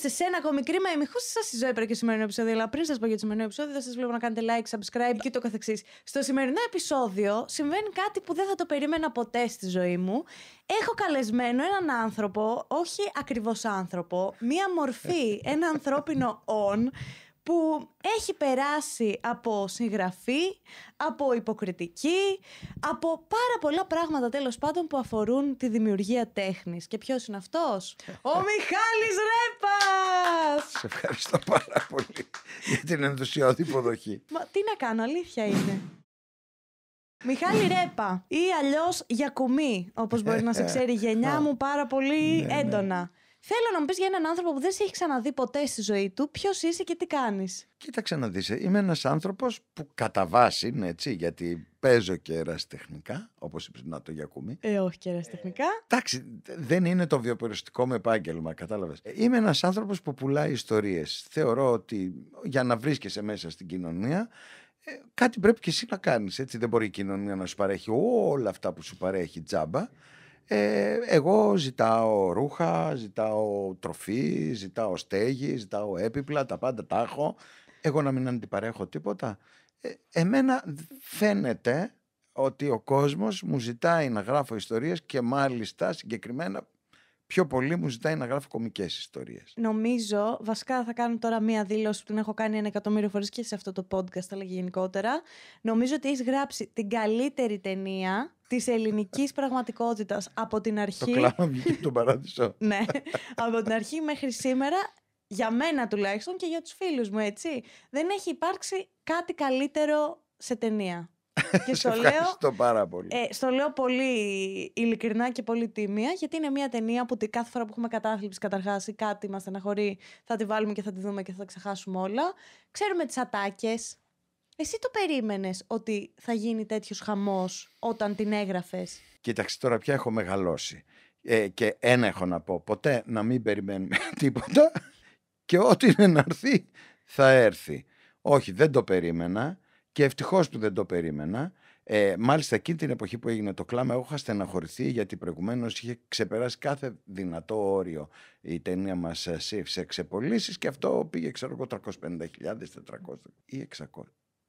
σε σένα ακόμα κρίμα. Εμιχώ σας η ζωή και σημερινό επεισόδιο. Αλλά πριν σας πω για το σημερινό επεισόδιο, θα σας βλέπω να κάνετε like, subscribe και το καθεξής. Στο σημερινό επεισόδιο συμβαίνει κάτι που δεν θα το περίμενα ποτέ στη ζωή μου. Έχω καλεσμένο έναν άνθρωπο, όχι ακριβώς άνθρωπο, μία μορφή, ένα ανθρώπινο on, που έχει περάσει από συγγραφή, από υποκριτική, από πάρα πολλά πράγματα τέλος πάντων που αφορούν τη δημιουργία τέχνης. Και ποιος είναι αυτός? Ο ε. Μιχάλης Ρέπας! Σε ευχαριστώ πάρα πολύ για την ενθουσιώδη υποδοχή. Μα τι να κάνω, αλήθεια είναι. Μιχάλη Ρέπα ή αλλιώς Γιακουμή, όπως μπορεί να σε ε, ξέρει η γενιά ε. μου πάρα πολύ ναι, ναι. έντονα. Θέλω να μου πεις για έναν άνθρωπο που δεν σε έχει ξαναδεί ποτέ στη ζωή του, ποιος είσαι και τι κάνεις. Κοίταξε να δεις. Ε, είμαι ένας άνθρωπος που κατά βάση είναι έτσι, γιατί παίζω και ερασιτεχνικά, όπως είπες να το γιακούμε. Ε, όχι και ερασιτεχνικά. Ε, εντάξει, δεν είναι το βιοπεριστικό μου επάγγελμα, κατάλαβες. Ε, είμαι ένας άνθρωπος που πουλάει ιστορίες. Θεωρώ ότι για να βρίσκεσαι μέσα στην κοινωνία, κάτι πρέπει και εσύ να κάνεις. Δεν μπορεί η κοινωνία να σου παρέχει όλα αυτά που σου παρέχει τζάμπα. Ε, εγώ ζητάω ρούχα, ζητάω τροφή, ζητάω στέγη, ζητάω έπιπλα, τα πάντα τα έχω. Εγώ να μην αντιπαρέχω τίποτα. Ε, εμένα φαίνεται ότι ο κόσμος μου ζητάει να γράφω ιστορίες και μάλιστα συγκεκριμένα πιο πολύ μου ζητάει να γράφω κομικές ιστορίες. Νομίζω, βασικά θα κάνω τώρα μία δήλωση που την έχω κάνει ένα εκατομμύριο φορές και σε αυτό το podcast, αλλά και γενικότερα. Νομίζω ότι έχεις γράψει την καλύτερη ταινία της ελληνικής πραγματικότητας από την αρχή. Το κλάμα βγήκε από τον παράδεισο. ναι, από την αρχή μέχρι σήμερα. Για μένα τουλάχιστον και για τους φίλους μου, έτσι. Δεν έχει υπάρξει κάτι καλύτερο σε ταινία. Και στο λέω, πάρα πολύ. Ε, στο λέω πολύ ειλικρινά και πολύ τίμια, γιατί είναι μια ταινία που κάθε φορά που έχουμε κατάθλιψη καταρχάς ή κάτι μας στεναχωρεί, θα τη βάλουμε και θα τη δούμε και θα τα ξεχάσουμε όλα. Ξέρουμε τις ατάκες. Εσύ το περίμενες ότι θα γίνει τέτοιος χαμός όταν την έγραφες. Κοίταξε τώρα πια έχω μεγαλώσει. Ε, και ένα έχω να πω. Ποτέ να μην περιμένουμε τίποτα και ό,τι είναι να έρθει θα έρθει. Όχι, δεν το περίμενα. Και ευτυχώς που δεν το περίμενα. Ε, μάλιστα εκείνη την εποχή που έγινε το κλάμα, είχα στεναχωρηθεί γιατί προηγουμένως είχε ξεπεράσει κάθε δυνατό όριο η ταινία μας σε πωλήσει και αυτό πήγε, ξέρω εγώ, 350.000, 400.000 ή 600.000.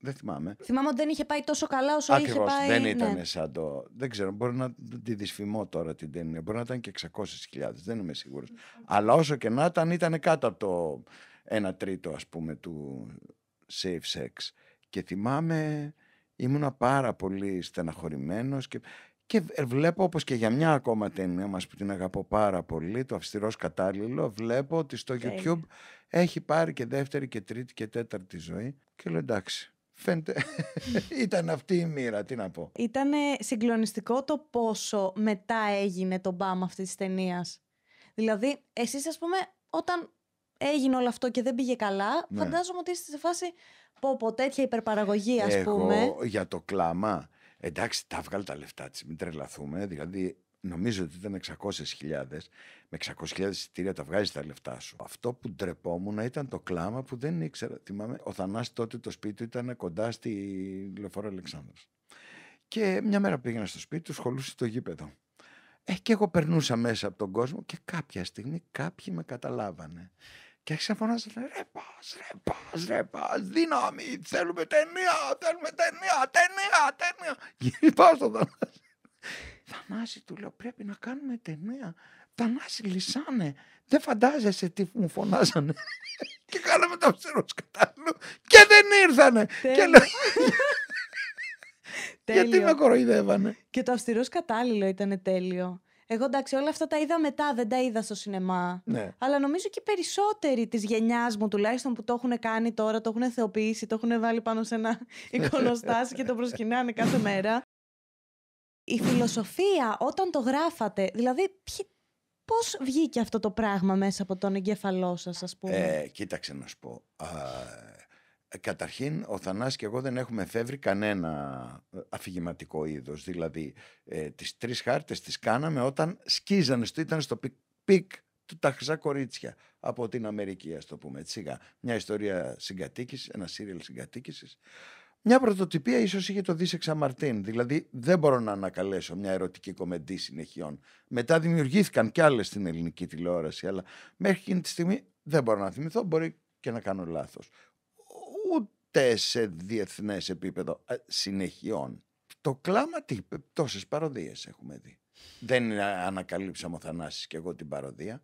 Δεν θυμάμαι. Θυμάμαι ότι δεν είχε πάει τόσο καλά όσο Ακριβώς, είχε πάει. δεν ναι. ήταν ναι. σαν το. Δεν ξέρω, μπορεί να τη δυσφημώ τώρα την ταινία. Μπορεί να ήταν και 600.000, δεν είμαι σίγουρος. Αλλά όσο και να ήταν, ήταν κάτω από το 1 τρίτο, ας πούμε, του safe sex. Και θυμάμαι ήμουνα πάρα πολύ στεναχωρημένος και, και ε, βλέπω όπως και για μια ακόμα ταινία μας που την αγαπώ πάρα πολύ, το αυστηρός κατάλληλο, βλέπω ότι στο okay. YouTube έχει πάρει και δεύτερη και τρίτη και τέταρτη ζωή και λέω εντάξει. Φαίνεται. Ήταν αυτή η μοίρα, τι να πω. Ήταν συγκλονιστικό το πόσο μετά έγινε το μπαμ αυτής της ταινίας. Δηλαδή, εσείς, ας πούμε, όταν έγινε όλο αυτό και δεν πήγε καλά, ναι. φαντάζομαι ότι είστε σε φάση πω, πω τέτοια υπερπαραγωγή, ας Εγώ, πούμε. για το κλάμα, εντάξει, τα βγάλω τα λεφτά της, μην τρελαθούμε, δηλαδή νομίζω ότι ήταν 600.000, με 600.000 εισιτήρια τα βγάζεις τα λεφτά σου. Αυτό που ντρεπόμουν ήταν το κλάμα που δεν ήξερα. Θυμάμαι, ο Θανάς τότε το σπίτι του ήταν κοντά στη Λεωφόρο Αλεξάνδρου. Και μια μέρα πήγαινα στο σπίτι του, σχολούσε το γήπεδο. Ε, και εγώ περνούσα μέσα από τον κόσμο και κάποια στιγμή κάποιοι με καταλάβανε. Και άρχισε να λέει ρε πας, ρε πας, ρε πας, δύναμη, θέλουμε ταινία, θέλουμε ταινία, ταινία, ταινία. Και πάω στον Θανάση. Θανάση, του λέω, πρέπει να κάνουμε ταινία. Θανάση, λυσάνε. Δεν φαντάζεσαι τι μου φωνάζανε. και κάναμε το ψερό κατάλληλο και δεν ήρθανε. και λέω, Γιατί με κοροϊδεύανε. Και το αυστηρός κατάλληλο ήταν τέλειο. Εγώ εντάξει, όλα αυτά τα είδα μετά, δεν τα είδα στο σινεμά. Ναι. Αλλά νομίζω και οι περισσότεροι της γενιάς μου τουλάχιστον που το έχουν κάνει τώρα, το έχουν θεοποιήσει, το έχουν βάλει πάνω σε ένα εικονοστάσιο και το προσκυνάνε κάθε μέρα. Η φιλοσοφία όταν το γράφατε, δηλαδή πώ πώς βγήκε αυτό το πράγμα μέσα από τον εγκέφαλό σας ας πούμε. Ε, κοίταξε να σου πω. Α, Καταρχήν, ο Θανάς και εγώ δεν έχουμε φεύγει κανένα ε, αφηγηματικό είδος. Δηλαδή, ε, τις τρεις χάρτες τις κάναμε όταν σκίζανε, στο, ήταν στο πικ, πικ του ταχζά κορίτσια από την Αμερική, ας το πούμε έτσι. Μια ιστορία συγκατοίκησης, ένα σύριελ συγκατοίκησης. Μια πρωτοτυπία ίσως είχε το Δίσεξα Μαρτίν, δηλαδή δεν μπορώ να ανακαλέσω μια ερωτική κομμεντή συνεχίων. Μετά δημιουργήθηκαν κι άλλες στην ελληνική τηλεόραση, αλλά μέχρι εκείνη τη στιγμή δεν μπορώ να θυμηθώ, μπορεί και να κάνω λάθος ούτε σε διεθνές επίπεδο ε, συνεχιών. Το κλάμα τι είπε, τόσες παροδίες έχουμε δει. Δεν ανακαλύψαμε ο Θανάσης και εγώ την παροδία.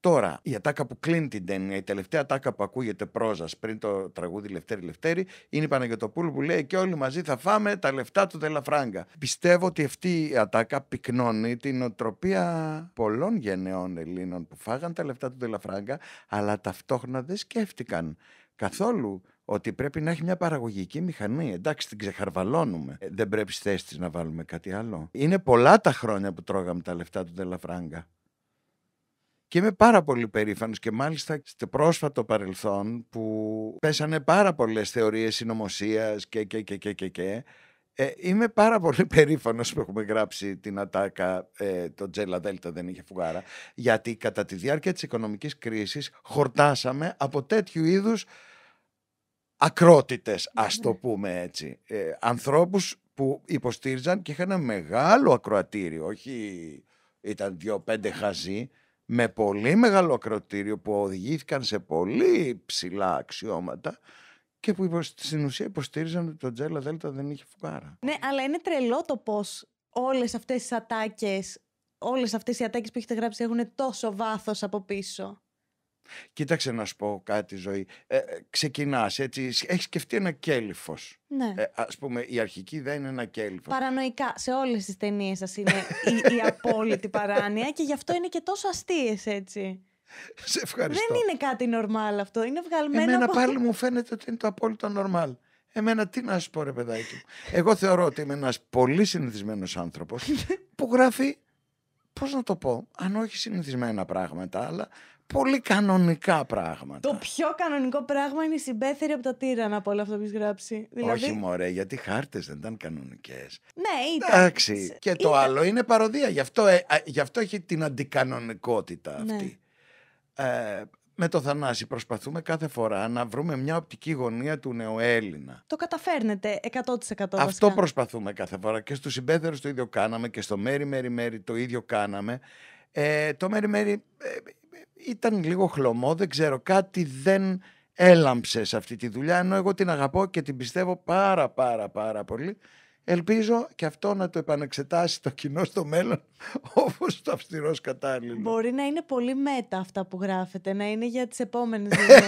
Τώρα, η ατάκα που κλείνει την ταινία, η τελευταία ατάκα που ακούγεται πρόζας πριν το τραγούδι Λευτέρη Λευτέρη, είναι η Παναγιοτοπούλου που λέει: Και όλοι μαζί θα φάμε τα λεφτά του Δελαφράγκα. Πιστεύω ότι αυτή η ατάκα πυκνώνει την οτροπία πολλών γενναιών Ελλήνων που φάγαν τα λεφτά του Δελαφράγκα, αλλά ταυτόχρονα δεν σκέφτηκαν καθόλου ότι πρέπει να έχει μια παραγωγική μηχανή. Εντάξει, την ξεχαρβαλώνουμε. Ε, δεν πρέπει στι θέσει να βάλουμε κάτι άλλο. Είναι πολλά τα χρόνια που τρώγαμε τα λεφτά του Ντελαφράγκα. Και είμαι πάρα πολύ περήφανος και μάλιστα στο πρόσφατο παρελθόν που πέσανε πάρα πολλές θεωρίες συνωμοσίας και, και, και, και, και, και. Ε, είμαι πάρα πολύ περήφανος που έχουμε γράψει την ατάκα ε, το Τζέλα Δέλτα δεν είχε φουγάρα γιατί κατά τη διάρκεια της οικονομικής κρίσης χορτάσαμε από τέτοιου είδους ακρότητες ας το ναι. πούμε έτσι ε, ανθρώπους που υποστήριζαν και είχαν ένα μεγάλο ακροατήριο όχι ήταν δυο-πέντε χαζοί με πολύ μεγάλο ακροατήριο που οδηγήθηκαν σε πολύ ψηλά αξιώματα και που στην ουσία υποστήριζαν ότι το Τζέλα Δέλτα δεν είχε φουκάρα. Ναι, αλλά είναι τρελό το πώς όλες αυτές τις ατάκες, όλες αυτές οι ατάκες που έχετε γράψει έχουν τόσο βάθος από πίσω. Κοίταξε να σου πω κάτι ζωή. Ε, ε ξεκινάς έτσι, έχεις σκεφτεί ένα κέλυφος. Ναι. Ε, ας πούμε η αρχική δεν είναι ένα κέλυφος. Παρανοϊκά σε όλες τις ταινίες σας είναι η, η απόλυτη παράνοια και γι' αυτό είναι και τόσο αστείες έτσι. Σε ευχαριστώ. Δεν είναι κάτι νορμάλ αυτό, είναι βγαλμένο Εμένα πάλι μου φαίνεται ότι είναι το απόλυτο νορμάλ Εμένα τι να σου πω ρε παιδάκι μου. Εγώ θεωρώ ότι είμαι ένας πολύ συνηθισμένος άνθρωπος που γράφει, πώς να το πω, αν όχι συνηθισμένα πράγματα, αλλά πολύ κανονικά πράγματα. Το πιο κανονικό πράγμα είναι η συμπέθερη από τα τύρανα από όλα αυτά που έχεις γράψει. Δηλαδή... Όχι, μωρέ, γιατί οι χάρτες δεν ήταν κανονικές. Ναι, ήταν. Εντάξει. Και το άλλο είναι παροδία. Γι' αυτό, ε, γι αυτό έχει την αντικανονικότητα ναι. αυτή. Ε, με το Θανάση προσπαθούμε κάθε φορά να βρούμε μια οπτική γωνία του νεοέλληνα. Το καταφέρνετε 100% Αυτό προσπαθούμε κάθε φορά και στους συμπέθερους το ίδιο κάναμε και στο μέρη μέρη μέρη το ίδιο κάναμε. Ε, το μέρη μέρη ε, ήταν λίγο χλωμό, δεν ξέρω, κάτι δεν έλαμψε σε αυτή τη δουλειά, ενώ εγώ την αγαπώ και την πιστεύω πάρα πάρα πάρα πολύ. Ελπίζω και αυτό να το επανεξετάσει το κοινό στο μέλλον, όπως το αυστηρό κατάλληλο. Μπορεί να είναι πολύ μέτα αυτά που γράφετε, να είναι για τις επόμενες δουλειές.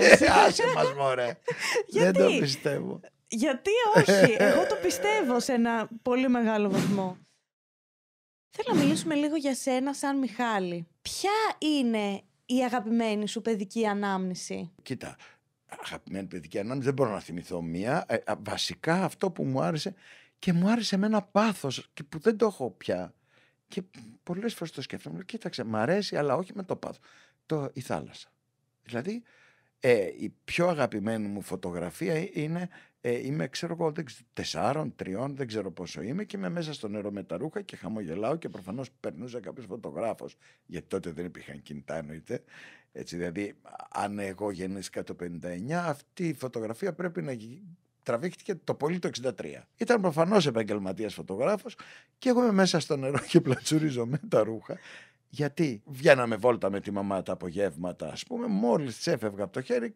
Άσε μας, μωρέ. Δεν το πιστεύω. Γιατί όχι, εγώ το πιστεύω σε ένα πολύ μεγάλο βαθμό. Θέλω να μιλήσουμε λίγο για σένα σαν Μιχάλη. Ποια είναι η αγαπημένη σου παιδική ανάμνηση. Κοίτα, αγαπημένη παιδική ανάμνηση δεν μπορώ να θυμηθώ μία. Ε, βασικά αυτό που μου άρεσε και μου άρεσε με ένα πάθος και που δεν το έχω πια. Και πολλές φορές το σκέφτομαι. Κοίταξε, μ' αρέσει, αλλά όχι με το πάθος. Το, η θάλασσα. Δηλαδή, ε, η πιο αγαπημένη μου φωτογραφία ε, είναι ε, είμαι, ξέρω εγώ, τεσσάρων, τριών, δεν ξέρω πόσο είμαι και είμαι μέσα στο νερό με τα ρούχα και χαμογελάω και προφανώς περνούσε κάποιος φωτογράφος γιατί τότε δεν υπήρχαν κινητά εννοείται έτσι δηλαδή αν εγώ γεννήθηκα το 59 αυτή η φωτογραφία πρέπει να τραβήχτηκε το πολύ το 63. Ήταν προφανώς επαγγελματίας φωτογράφος και εγώ είμαι μέσα στο νερό και πλατσουρίζω με τα ρούχα. Γιατί βγαίναμε βόλτα με τη μαμά τα απογεύματα, ας πούμε, μόλις της έφευγα από το χέρι,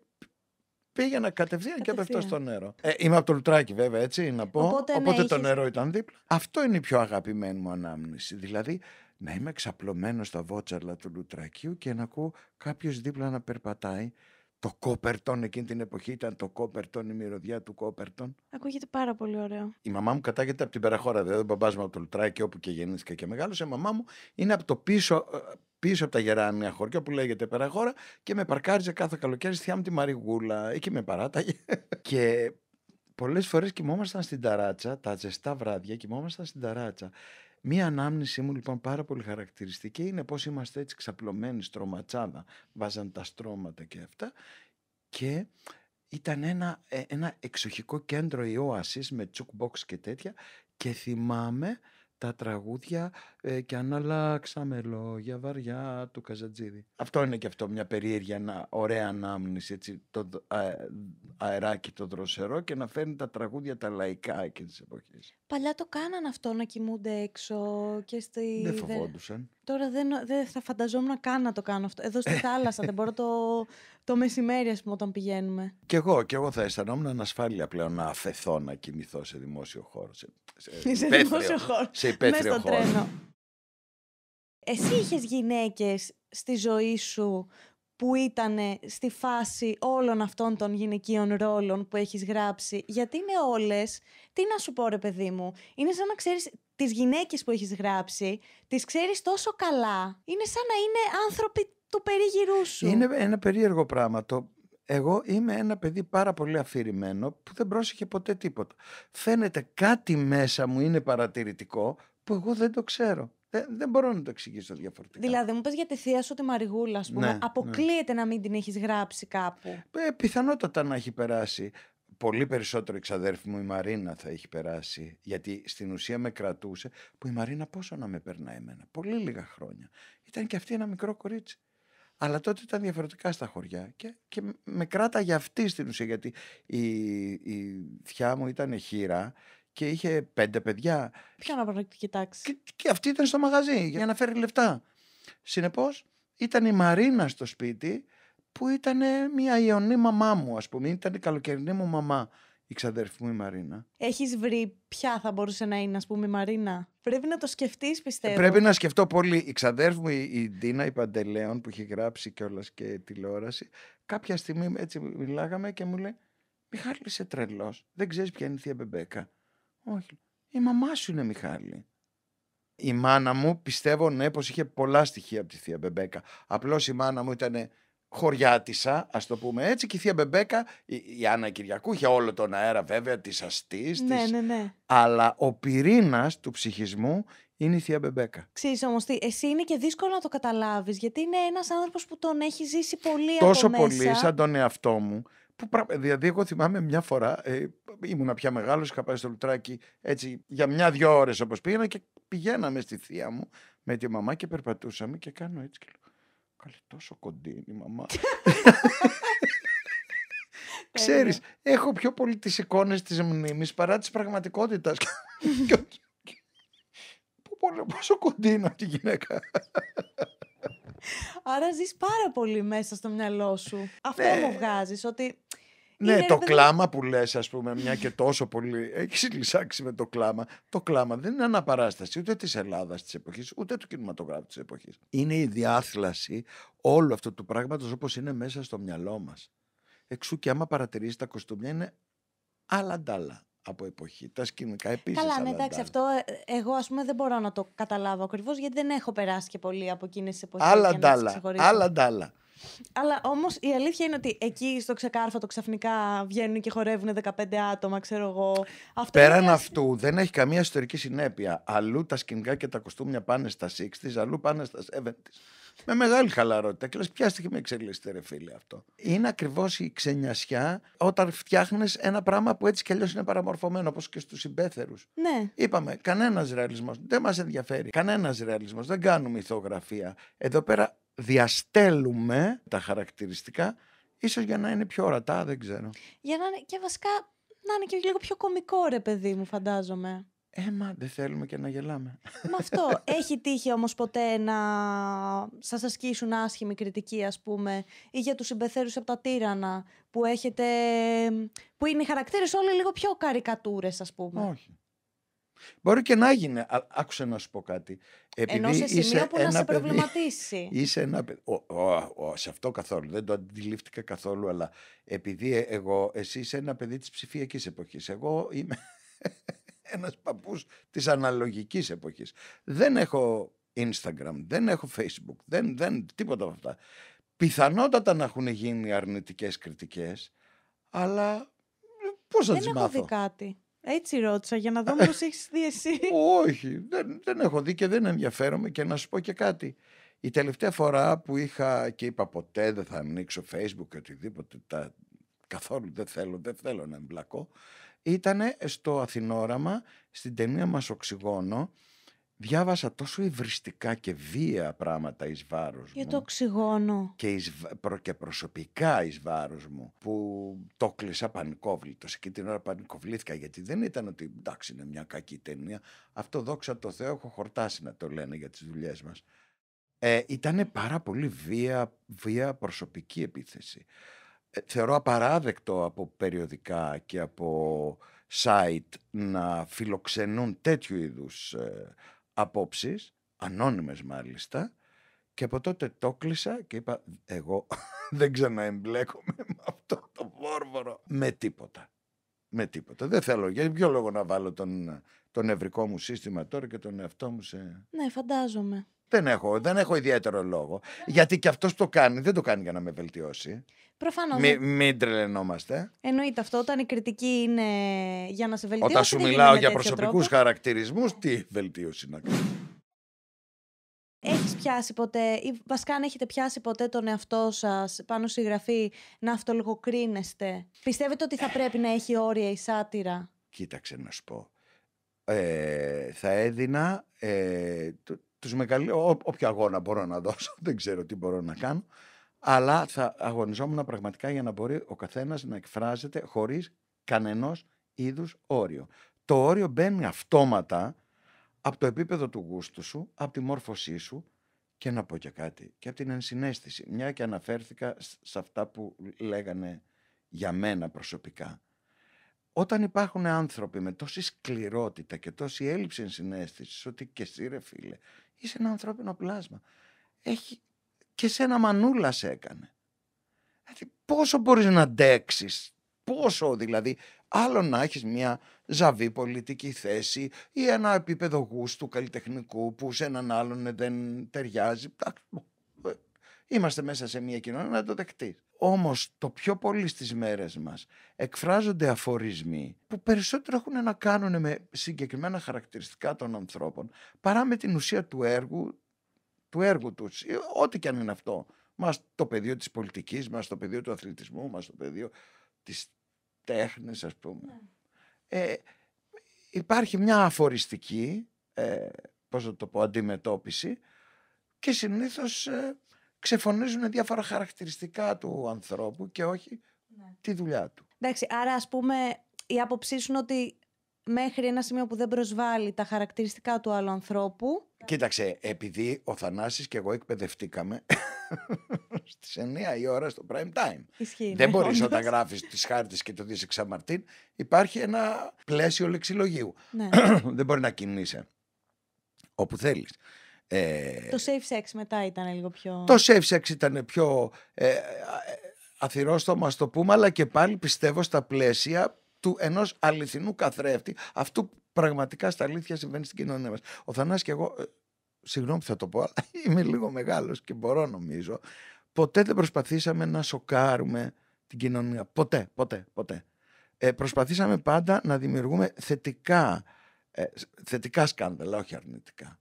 Πήγαινα κατευθείαν και έπεφτα στο νερό. Ε, είμαι από το Λουτράκι, βέβαια, έτσι να πω. Οπότε, το είχες... νερό ήταν δίπλα. Αυτό είναι η πιο αγαπημένη μου ανάμνηση. Δηλαδή να είμαι ξαπλωμένο στα βότσαλα του Λουτρακίου και να ακούω κάποιος δίπλα να περπατάει. Το Κόπερτον, εκείνη την εποχή ήταν το Κόπερτον, η μυρωδιά του Κόπερτον. Ακούγεται πάρα πολύ ωραίο. Η μαμά μου κατάγεται από την Περαχώρα, δηλαδή ο μπαμπάς μου από το Λουτράκι, όπου και γεννήθηκα και μεγάλωσε. Η μαμά μου είναι από το πίσω ε, πίσω από τα γεράνια χωριά που λέγεται Περαγόρα και με παρκάριζε κάθε καλοκαίρι στη τη Μαριγούλα. Εκεί με παράταγε. και πολλές φορές κοιμόμασταν στην ταράτσα, τα ζεστά βράδια κοιμόμασταν στην ταράτσα. Μία ανάμνησή μου λοιπόν πάρα πολύ χαρακτηριστική είναι πώς είμαστε έτσι ξαπλωμένοι στρωματσάδα, βάζαν τα στρώματα και αυτά και ήταν ένα, ε, ένα εξοχικό κέντρο η Oasis με τσουκ και τέτοια και θυμάμαι τα τραγούδια ε, και αν αλλάξαμε λόγια βαριά του Καζατζίδη. Αυτό είναι και αυτό μια περίεργη, ωραία ανάμνηση. Έτσι, το α, ε, αεράκι το δροσερό και να φέρνει τα τραγούδια τα λαϊκά και της εποχής. Παλιά το κάναν αυτό να κοιμούνται έξω και στη. Δεν φοβόντουσαν. Τώρα δεν, θα φανταζόμουν καν να το κάνω αυτό. Εδώ στη θάλασσα δεν μπορώ το, το μεσημέρι, ας πούμε, όταν πηγαίνουμε. Κι εγώ, κι εγώ θα αισθανόμουν ανασφάλεια πλέον να αφαιθώ να κοιμηθώ σε δημόσιο χώρο. Σε, σε, σε υπαίθριο, δημόσιο χώρο. Σε υπαίθριο χώρο. Εσύ είχες γυναίκες στη ζωή σου που ήταν στη φάση όλων αυτών των γυναικείων ρόλων που έχεις γράψει. Γιατί είναι όλες, τι να σου πω ρε παιδί μου, είναι σαν να ξέρεις τις γυναίκες που έχεις γράψει, τις ξέρεις τόσο καλά. Είναι σαν να είναι άνθρωποι του περίγυρού σου. Είναι ένα περίεργο πράγμα. Το, εγώ είμαι ένα παιδί πάρα πολύ αφηρημένο που δεν πρόσεχε ποτέ τίποτα. Φαίνεται κάτι μέσα μου είναι παρατηρητικό που εγώ δεν το ξέρω. Ε, δεν, μπορώ να το εξηγήσω διαφορετικά. Δηλαδή, μου πες για τη θεία σου τη Μαριγούλα, ας πούμε. Ναι, ναι. αποκλείεται ναι. να μην την έχεις γράψει κάπου. Ε, πιθανότατα να έχει περάσει. Πολύ περισσότερο εξαδέρφη μου η Μαρίνα θα έχει περάσει. Γιατί στην ουσία με κρατούσε. Που η Μαρίνα πόσο να με περνάει εμένα. Πολύ λίγα χρόνια. Ήταν και αυτή ένα μικρό κορίτσι. Αλλά τότε ήταν διαφορετικά στα χωριά και, και με κράτα για αυτή στην ουσία. Γιατί η, η μου ήταν χείρα και είχε πέντε παιδιά. Ποια αναπαραγωγική τάξη. Και, και αυτή ήταν στο μαγαζί για να φέρει λεφτά. Συνεπώς, ήταν η Μαρίνα στο σπίτι που ήταν μια ιονή μαμά μου, ας πούμε. Ήταν η καλοκαιρινή μου μαμά, η ξαδερφή μου η Μαρίνα. Έχεις βρει ποια θα μπορούσε να είναι, ας πούμε, η Μαρίνα. Πρέπει να το σκεφτείς, πιστεύω. Ε, πρέπει να σκεφτώ πολύ. Η ξαδέρφη μου, η Ντίνα, η Παντελέων, που είχε γράψει κιόλας και τηλεόραση, κάποια στιγμή έτσι μιλάγαμε και μου λέει. Μιχάλη, είσαι τρελός. Δεν ξέρεις ποια είναι η Θεία Μπεμπέκα. Όχι. Η μαμά σου είναι Μιχάλη. Η μάνα μου πιστεύω ναι πως είχε πολλά στοιχεία από τη Θεία Μπεμπέκα. Απλώς η μάνα μου ήταν χωριάτισα, ας το πούμε έτσι, και η Θεία Μπεμπέκα, η, η Άννα Κυριακού είχε όλο τον αέρα βέβαια της αστής ναι, ναι, ναι. αλλά ο πυρήνας του ψυχισμού είναι η Θεία Μπεμπέκα. Ξέρεις όμως, εσύ είναι και δύσκολο να το καταλάβεις, γιατί είναι ένας άνθρωπος που τον έχει ζήσει πολύ Τόσο Τόσο πολύ, σαν τον εαυτό μου, που δηλαδή, εγώ θυμάμαι μια φορά, ε, ήμουνα πια μεγάλος, είχα πάει στο λουτράκι έτσι για μια-δυο ώρες όπως πήγαινα και πηγαίναμε στη θεία μου με τη μαμά και περπατούσαμε και κάνω έτσι και λέω. Καλή, τόσο κοντή είναι η μαμά. Ξέρεις, έχω πιο πολύ τις εικόνες της μνήμης παρά της πραγματικότητας. Πόσο κοντή είναι αυτή η γυναίκα. Άρα ζεις πάρα πολύ μέσα στο μυαλό σου. Αυτό ναι. μου βγάζεις, ότι. Ναι, το κλάμα που λες ας πούμε, μια και τόσο πολύ. Έχεις λυσάξει με το κλάμα. Το κλάμα δεν είναι αναπαράσταση ούτε της Ελλάδας της εποχής, ούτε του κινηματογράφου της εποχής. Είναι η διάθλαση όλου αυτού του πράγματος όπως είναι μέσα στο μυαλό μας. Εξού και άμα παρατηρήσεις τα κοστούμια είναι άλλα ντάλα από εποχή. Τα σκηνικά επίσης. Καλά, ναι, εντάξει, αυτό ε, εγώ ας πούμε δεν μπορώ να το καταλάβω ακριβώς γιατί δεν έχω περάσει και πολύ από εκείνες τις εποχές. Άλλα ντάλα. Άλλα ντάλα. Αλλά όμως η αλήθεια είναι ότι εκεί στο ξεκάρφατο ξαφνικά βγαίνουν και χορεύουν 15 άτομα, ξέρω εγώ. Αυτό Πέραν είναι... αυτού δεν έχει καμία ιστορική συνέπεια. Αλλού τα σκηνικά και τα κοστούμια πάνε στα 60s, αλλού πάνε στα 70 με μεγάλη χαλαρότητα. Και λες, πιάστηκε με εξελίσσεται, ρε φίλε, αυτό. Είναι ακριβώς η ξενιασιά όταν φτιάχνεις ένα πράγμα που έτσι κι αλλιώς είναι παραμορφωμένο, όπως και στους συμπέθερους. Ναι. Είπαμε, κανένας ρεαλισμός. Δεν μας ενδιαφέρει. Κανένας ρεαλισμός. Δεν κάνουμε ηθογραφία. Εδώ πέρα διαστέλουμε τα χαρακτηριστικά, ίσως για να είναι πιο ορατά, δεν ξέρω. Για να είναι και βασικά να είναι και λίγο πιο κωμικό ρε παιδί μου φαντάζομαι. Έμα, ε, δεν θέλουμε και να γελάμε. Με αυτό. Έχει τύχει όμως ποτέ να σας ασκήσουν άσχημη κριτική, ας πούμε, ή για τους συμπεθέρους από τα τύρανα, που έχετε... που είναι οι χαρακτήρες όλοι λίγο πιο καρικατούρες, ας πούμε. Όχι. Μπορεί και να έγινε. Άκουσε να σου πω κάτι. Επειδή Ενώ σε σημεία που να σε προβληματίσει. Είσαι ένα παιδί. Ο, σε αυτό καθόλου. Δεν το αντιλήφθηκα καθόλου, αλλά επειδή εγώ, εσύ είσαι ένα παιδί της ψηφιακής εποχής. Εγώ είμαι ένας παππούς της αναλογικής εποχής. Δεν έχω Instagram, δεν έχω Facebook, δεν, δεν, τίποτα από αυτά. Πιθανότατα να έχουν γίνει αρνητικές κριτικές, αλλά πώς θα τις μάθω. Δεν έχω δει κάτι. Έτσι ρώτησα για να δω πώς έχεις δει εσύ. Όχι, δεν, δεν έχω δει και δεν ενδιαφέρομαι και να σου πω και κάτι. Η τελευταία φορά που είχα και είπα ποτέ δεν θα ανοίξω facebook και οτιδήποτε, τα, καθόλου δεν θέλω, δεν θέλω να εμπλακώ, ήταν στο Αθηνόραμα, στην ταινία μας «Οξυγόνο», διάβασα τόσο υβριστικά και βία πράγματα εις βάρος μου. Για το οξυγόνο. Και, εις, προ, προσωπικά εις βάρος μου που το κλείσα πανικόβλητος. Εκεί την ώρα πανικοβλήθηκα γιατί δεν ήταν ότι εντάξει είναι μια κακή ταινία. Αυτό δόξα το Θεώ έχω χορτάσει να το λένε για τις δουλειές μας. Ε, ήταν πάρα πολύ βία, βία προσωπική επίθεση θεωρώ απαράδεκτο από περιοδικά και από site να φιλοξενούν τέτοιου είδους ε, απόψεις, ανώνυμες μάλιστα, και από τότε το κλείσα και είπα εγώ δεν ξαναεμπλέκομαι με αυτό το βόρβορο, με τίποτα. Με τίποτα. Δεν θέλω. Για ποιο λόγο να βάλω τον, τον νευρικό μου σύστημα τώρα και τον εαυτό μου σε... Ναι, φαντάζομαι. Δεν έχω, δεν έχω ιδιαίτερο λόγο. Γιατί και αυτός το κάνει, δεν το κάνει για να με βελτιώσει. Προφανώς. Μη, ναι. μην τρελαινόμαστε. Εννοείται αυτό. Όταν η κριτική είναι για να σε βελτιώσει. Όταν σου μιλάω για προσωπικού χαρακτηρισμούς, τι βελτίωση να κάνει. Έχεις πιάσει ποτέ ή βασικά αν έχετε πιάσει ποτέ τον εαυτό σας πάνω στη γραφή να αυτολογοκρίνεστε. Πιστεύετε ότι θα πρέπει να έχει όρια η σάτυρα. Κοίταξε να σου πω. Ε, θα έδινα ε, τους μεγαλύ... Ό, όποιο αγώνα μπορώ να δώσω, δεν ξέρω τι μπορώ να κάνω, αλλά θα αγωνιζόμουν πραγματικά για να μπορεί ο καθένας να εκφράζεται χωρίς κανενός είδους όριο. Το όριο μπαίνει αυτόματα από το επίπεδο του γούστου σου, από τη μόρφωσή σου και να πω και κάτι, και από την ενσυναίσθηση. Μια και αναφέρθηκα σε αυτά που λέγανε για μένα προσωπικά. Όταν υπάρχουν άνθρωποι με τόση σκληρότητα και τόση έλλειψη ενσυναίσθησης ότι και εσύ ρε φίλε Είσαι ένα ανθρώπινο πλάσμα. Έχει... Και ένα μανούλα σε έκανε. Δηλαδή πόσο μπορείς να αντέξεις, πόσο δηλαδή. Άλλο να έχεις μια ζαβή πολιτική θέση ή ένα επίπεδο γούστου καλλιτεχνικού που σε έναν άλλον δεν ταιριάζει. Ε, είμαστε μέσα σε μια κοινωνία να το δεχτείς. Όμως το πιο πολύ στις μέρες μας εκφράζονται αφορισμοί που περισσότερο έχουν να κάνουν με συγκεκριμένα χαρακτηριστικά των ανθρώπων παρά με την ουσία του έργου, του έργου τους, ε, ό,τι και αν είναι αυτό. Μας το πεδίο της πολιτικής, μας το πεδίο του αθλητισμού, μας το πεδίο της τέχνης ας πούμε. Ναι. Ε, υπάρχει μια αφοριστική, ε, πώς το πω, αντιμετώπιση και συνήθως ε, ξεφωνίζουν διάφορα χαρακτηριστικά του ανθρώπου και όχι ναι. τη δουλειά του. Εντάξει, άρα ας πούμε η άποψή σου ότι μέχρι ένα σημείο που δεν προσβάλλει τα χαρακτηριστικά του άλλου ανθρώπου. Κοίταξε, επειδή ο Θανάσης και εγώ εκπαιδευτήκαμε στις 9 η ώρα στο prime time. Ισχύει, δεν ναι, μπορείς όταν γράφεις τις χάρτες και το δεις εξαμαρτήν, υπάρχει ένα πλαίσιο λεξιλογίου. Ναι. δεν μπορεί να κινείσαι όπου θέλεις. Ε, το safe sex μετά ήταν λίγο πιο... Το safe sex ήταν πιο ε, αθυρόστομα το πούμε, αλλά και πάλι πιστεύω στα πλαίσια του ενός αληθινού καθρέφτη, αυτού πραγματικά στα αλήθεια συμβαίνει στην κοινωνία μας. Ο Θανάς και εγώ, ε, συγγνώμη που θα το πω, αλλά είμαι λίγο μεγάλος και μπορώ νομίζω, ποτέ δεν προσπαθήσαμε να σοκάρουμε την κοινωνία. Ποτέ, ποτέ, ποτέ. Ε, προσπαθήσαμε πάντα να δημιουργούμε θετικά, ε, θετικά σκάνδαλα, όχι αρνητικά.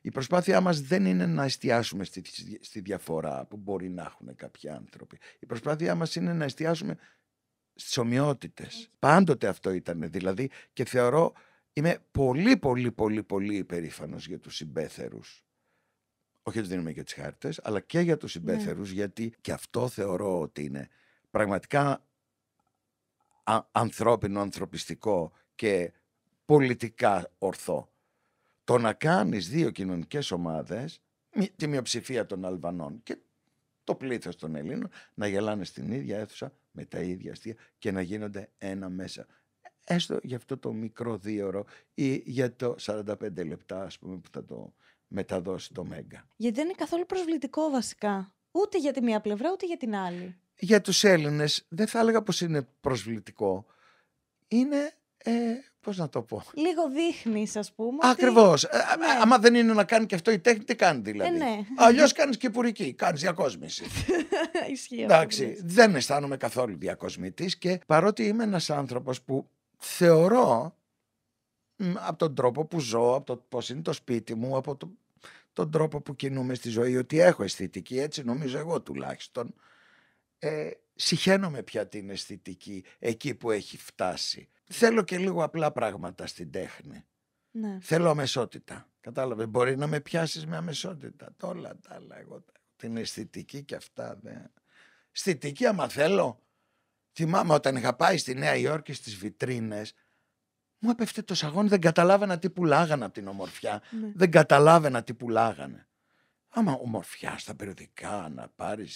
Η προσπάθειά μας δεν είναι να εστιάσουμε στη, στη διαφορά που μπορεί να έχουν κάποιοι άνθρωποι. Η προσπάθειά μας είναι να εστιάσουμε στις ομοιότητες. Πάντοτε αυτό ήταν δηλαδή και θεωρώ είμαι πολύ πολύ πολύ πολύ υπερήφανος για τους συμπέθερους. Όχι ότι δίνουμε και τις χάρτες, αλλά και για τους ναι. συμπέθερους, γιατί και αυτό θεωρώ ότι είναι πραγματικά ανθρώπινο, ανθρωπιστικό και πολιτικά ορθό. Το να κάνεις δύο κοινωνικές ομάδες, τη μειοψηφία των Αλβανών και το πλήθος των Ελλήνων, να γελάνε στην ίδια αίθουσα με τα ίδια αστεία και να γίνονται ένα μέσα. Έστω για αυτό το μικρό δίωρο ή για το 45 λεπτά ας πούμε που θα το μεταδώσει το Μέγκα. Γιατί δεν είναι καθόλου προσβλητικό βασικά. Ούτε για τη μία πλευρά ούτε για την άλλη. Για τους Έλληνες δεν θα έλεγα πως είναι προσβλητικό. Είναι ε, Λίγο δείχνεις, ε, ας πούμε. Ναι. Ακριβώ. Άμα δεν είναι να κάνει και αυτό η τέχνη, τι κάνει δηλαδή. Ε, ναι. Αλλιώς κάνεις και πουρική, κάνεις διακόσμηση. Ισχύει Εντάξει. Δεν αισθάνομαι καθόλου διακοσμητής και παρότι είμαι ένας άνθρωπος που θεωρώ από τον τρόπο που ζω, από το πώς είναι το σπίτι μου, από το, τον τρόπο που κινούμε στη ζωή, ότι έχω αισθητική, έτσι νομίζω εγώ τουλάχιστον ε, συχαίνομαι πια την αισθητική εκεί που έχει φτάσει. Θέλω και λίγο απλά πράγματα στην τέχνη. Ναι. Θέλω αμεσότητα. Κατάλαβε. Μπορεί να με πιάσεις με αμεσότητα. Όλα τα άλλα. Εγώ, την αισθητική και αυτά. Δε. Αισθητική, άμα θέλω. Θυμάμαι όταν είχα πάει στη Νέα Υόρκη στις βιτρίνες, μου έπεφτε το σαγόνι. Δεν καταλάβαινα τι πουλάγανε από την ομορφιά. Ναι. Δεν καταλάβαινα τι πουλάγανε. Άμα ομορφιά στα περιοδικά να πάρεις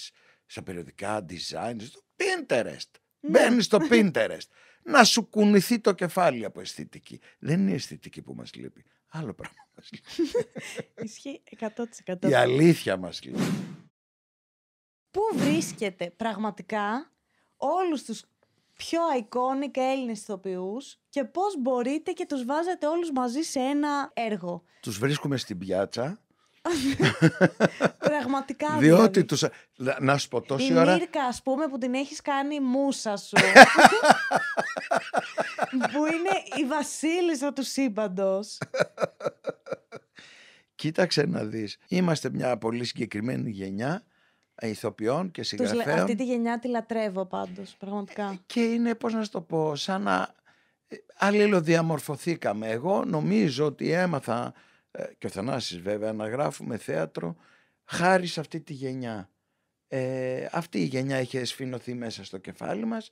στα περιοδικά, design, στο Pinterest. Ναι. Μπαίνεις στο Pinterest. Να σου κουνηθεί το κεφάλι από αισθητική. Δεν είναι η αισθητική που μας λείπει. Άλλο πράγμα μας λείπει. Ισχύει 100%. Η αλήθεια μας λείπει. Πού βρίσκεται πραγματικά όλους τους πιο iconic Έλληνες ηθοποιούς και πώς μπορείτε και τους βάζετε όλους μαζί σε ένα έργο. Τους βρίσκουμε στην πιάτσα Πραγματικά. Διότι δηλαδή. τους... Να σου πω τόση η ώρα. Η Μίρκα, ας πούμε, που την έχεις κάνει μουσα σου. που είναι η βασίλισσα του σύμπαντος. Κοίταξε να δεις. Είμαστε μια πολύ συγκεκριμένη γενιά ηθοποιών και συγγραφέων. αυτή τη γενιά τη λατρεύω πάντως, πραγματικά. Και είναι, πώς να σου το πω, σαν να ε, αλληλοδιαμορφωθήκαμε. Εγώ νομίζω ότι έμαθα ε, και ο Θανάσης βέβαια, να γράφουμε θέατρο χάρη σε αυτή τη γενιά. Ε, αυτή η γενιά είχε σφινωθεί μέσα στο κεφάλι μας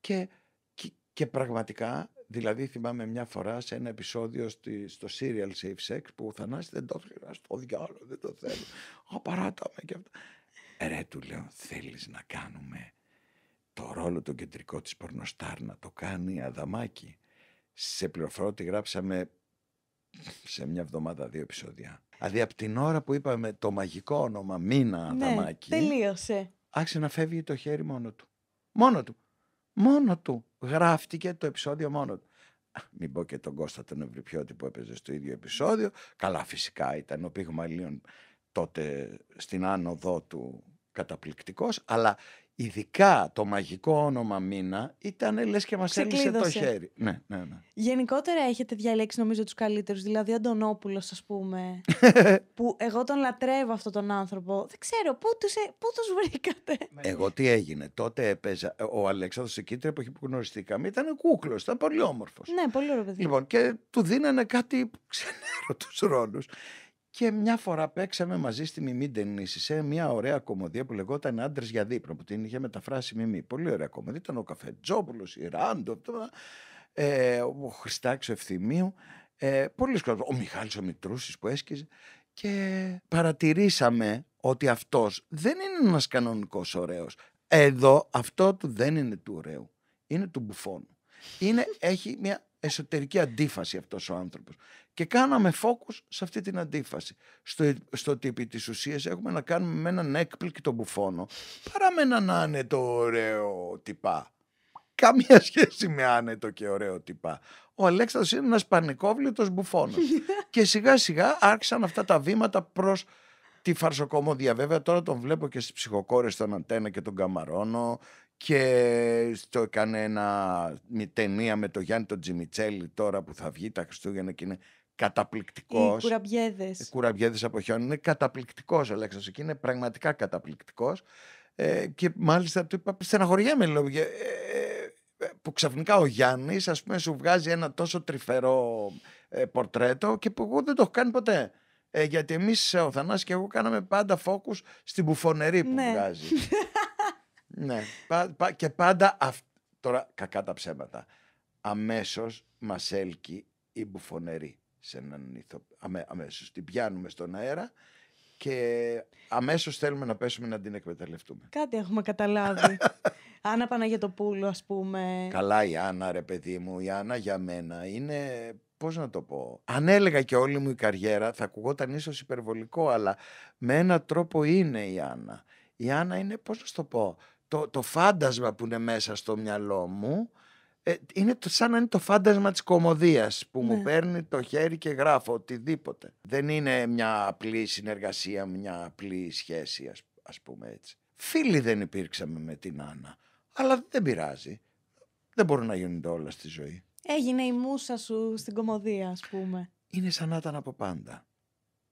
και, και, πραγματικά, δηλαδή θυμάμαι μια φορά σε ένα επεισόδιο στη, στο Serial Safe Sex που ο Θανάσης δεν το θέλει, στο δεν το θέλω, απαράταμε και αυτό ε, Ρε του λέω, θέλεις να κάνουμε το ρόλο τον κεντρικό της Πορνοστάρ να το κάνει Αδαμάκη. Σε πληροφορώ ότι γράψαμε σε μια εβδομάδα δύο επεισόδια. Δηλαδή από την ώρα που είπαμε το μαγικό όνομα Μίνα ναι, Αδαμάκη. Ναι, τελείωσε. Άρχισε να φεύγει το χέρι μόνο του. Μόνο του. Μόνο του. Γράφτηκε το επεισόδιο μόνο του. Μην πω και τον Κώστα τον Ευρυπιώτη που έπαιζε στο ίδιο επεισόδιο. Καλά φυσικά ήταν ο Λίων τότε στην άνοδό του καταπληκτικός, αλλά ειδικά το μαγικό όνομα Μίνα ήταν λες και μας έλυσε το χέρι. Ναι, ναι, ναι. Γενικότερα έχετε διαλέξει νομίζω τους καλύτερους, δηλαδή ο Αντωνόπουλος ας πούμε, που εγώ τον λατρεύω αυτόν τον άνθρωπο. Δεν ξέρω, πού τους, ε, πού τους βρήκατε. Εγώ τι έγινε, τότε έπαιζα, ο Αλέξανδρος Σεκίτρια που τους που βρηκατε ήταν κούκλος, αλεξανδρος κιτρι που πολύ όμορφος. Ναι, πολύ ωραίο παιδί. Λοιπόν, και του δίνανε κάτι ξενέρο τους και μια φορά παίξαμε μαζί στη Μιμή Ντενίσης σε μια ωραία κομμωδία που λεγόταν Άντρες για δίπλα που την είχε μεταφράσει η Μιμή. Πολύ ωραία κομμωδία. Ήταν ο Καφετζόπουλος, η Ράντο, ε, ο Χριστάξο ο Ευθυμίου. Ε, Ο Μιχάλης ο Μητρούσης που έσκυζε. Και παρατηρήσαμε ότι αυτός δεν είναι ένας κανονικός ωραίος. Εδώ αυτό του δεν είναι του ωραίου. Είναι του μπουφόνου. Είναι, έχει μια εσωτερική αντίφαση αυτός ο άνθρωπος. Και κάναμε focus σε αυτή την αντίφαση. Στο, στο ότι επί της ουσίας έχουμε να κάνουμε με έναν έκπληκτο μπουφόνο παρά με έναν άνετο ωραίο τυπά. Καμία σχέση με άνετο και ωραίο τυπά. Ο Αλέξανδρος είναι ένας πανικόβλητος μπουφόνος. και σιγά σιγά άρχισαν αυτά τα βήματα προς τη φαρσοκομωδία. Βέβαια τώρα τον βλέπω και στις ψυχοκόρες στον Αντένα και τον Καμαρώνο και το έκανε ένα ταινία με το Γιάννη τον Τζιμιτσέλη τώρα που θα βγει τα Χριστούγεννα και είναι καταπληκτικός. Κουραμπιέδες. Κουραμπιέδες από χιόνι. Είναι καταπληκτικός ο Λέξα Είναι πραγματικά καταπληκτικός. Ε, και μάλιστα του είπα: Στεναχωριέμαι, λέω. Ε, ε που ξαφνικά ο Γιάννης, ας πούμε, σου βγάζει ένα τόσο τρυφερό ε, πορτρέτο και που εγώ δεν το έχω κάνει ποτέ. Ε, γιατί εμείς ο Θανάσης και εγώ κάναμε πάντα φόκου στην μπουφονερή που ναι. βγάζει. Ναι. Και πάντα Τώρα κακά τα ψέματα. Αμέσως μας έλκει η μπουφονερή σε έναν ηθο... Αμέ... Αμέσως την πιάνουμε στον αέρα και αμέσως θέλουμε να πέσουμε να την εκμεταλλευτούμε. Κάτι έχουμε καταλάβει. Άννα Παναγιωτοπούλου ας πούμε. Καλά, η Άννα, ρε παιδί μου, η Άννα για μένα είναι. Πώς να το πω. Αν έλεγα και όλη μου η καριέρα, θα ακουγόταν ίσως υπερβολικό, αλλά με έναν τρόπο είναι η Άννα. Η Άννα είναι, πώς να το πω, το, το φάντασμα που είναι μέσα στο μυαλό μου ε, είναι το, σαν να είναι το φάντασμα της κομμωδίας που μου ναι. παίρνει το χέρι και γράφω οτιδήποτε. Δεν είναι μια απλή συνεργασία, μια απλή σχέση ας, πούμε έτσι. Φίλοι δεν υπήρξαμε με την Άννα, αλλά δεν πειράζει. Δεν μπορούν να γίνονται όλα στη ζωή. Έγινε η μουσα σου στην κομμωδία ας πούμε. Είναι σαν να ήταν από πάντα.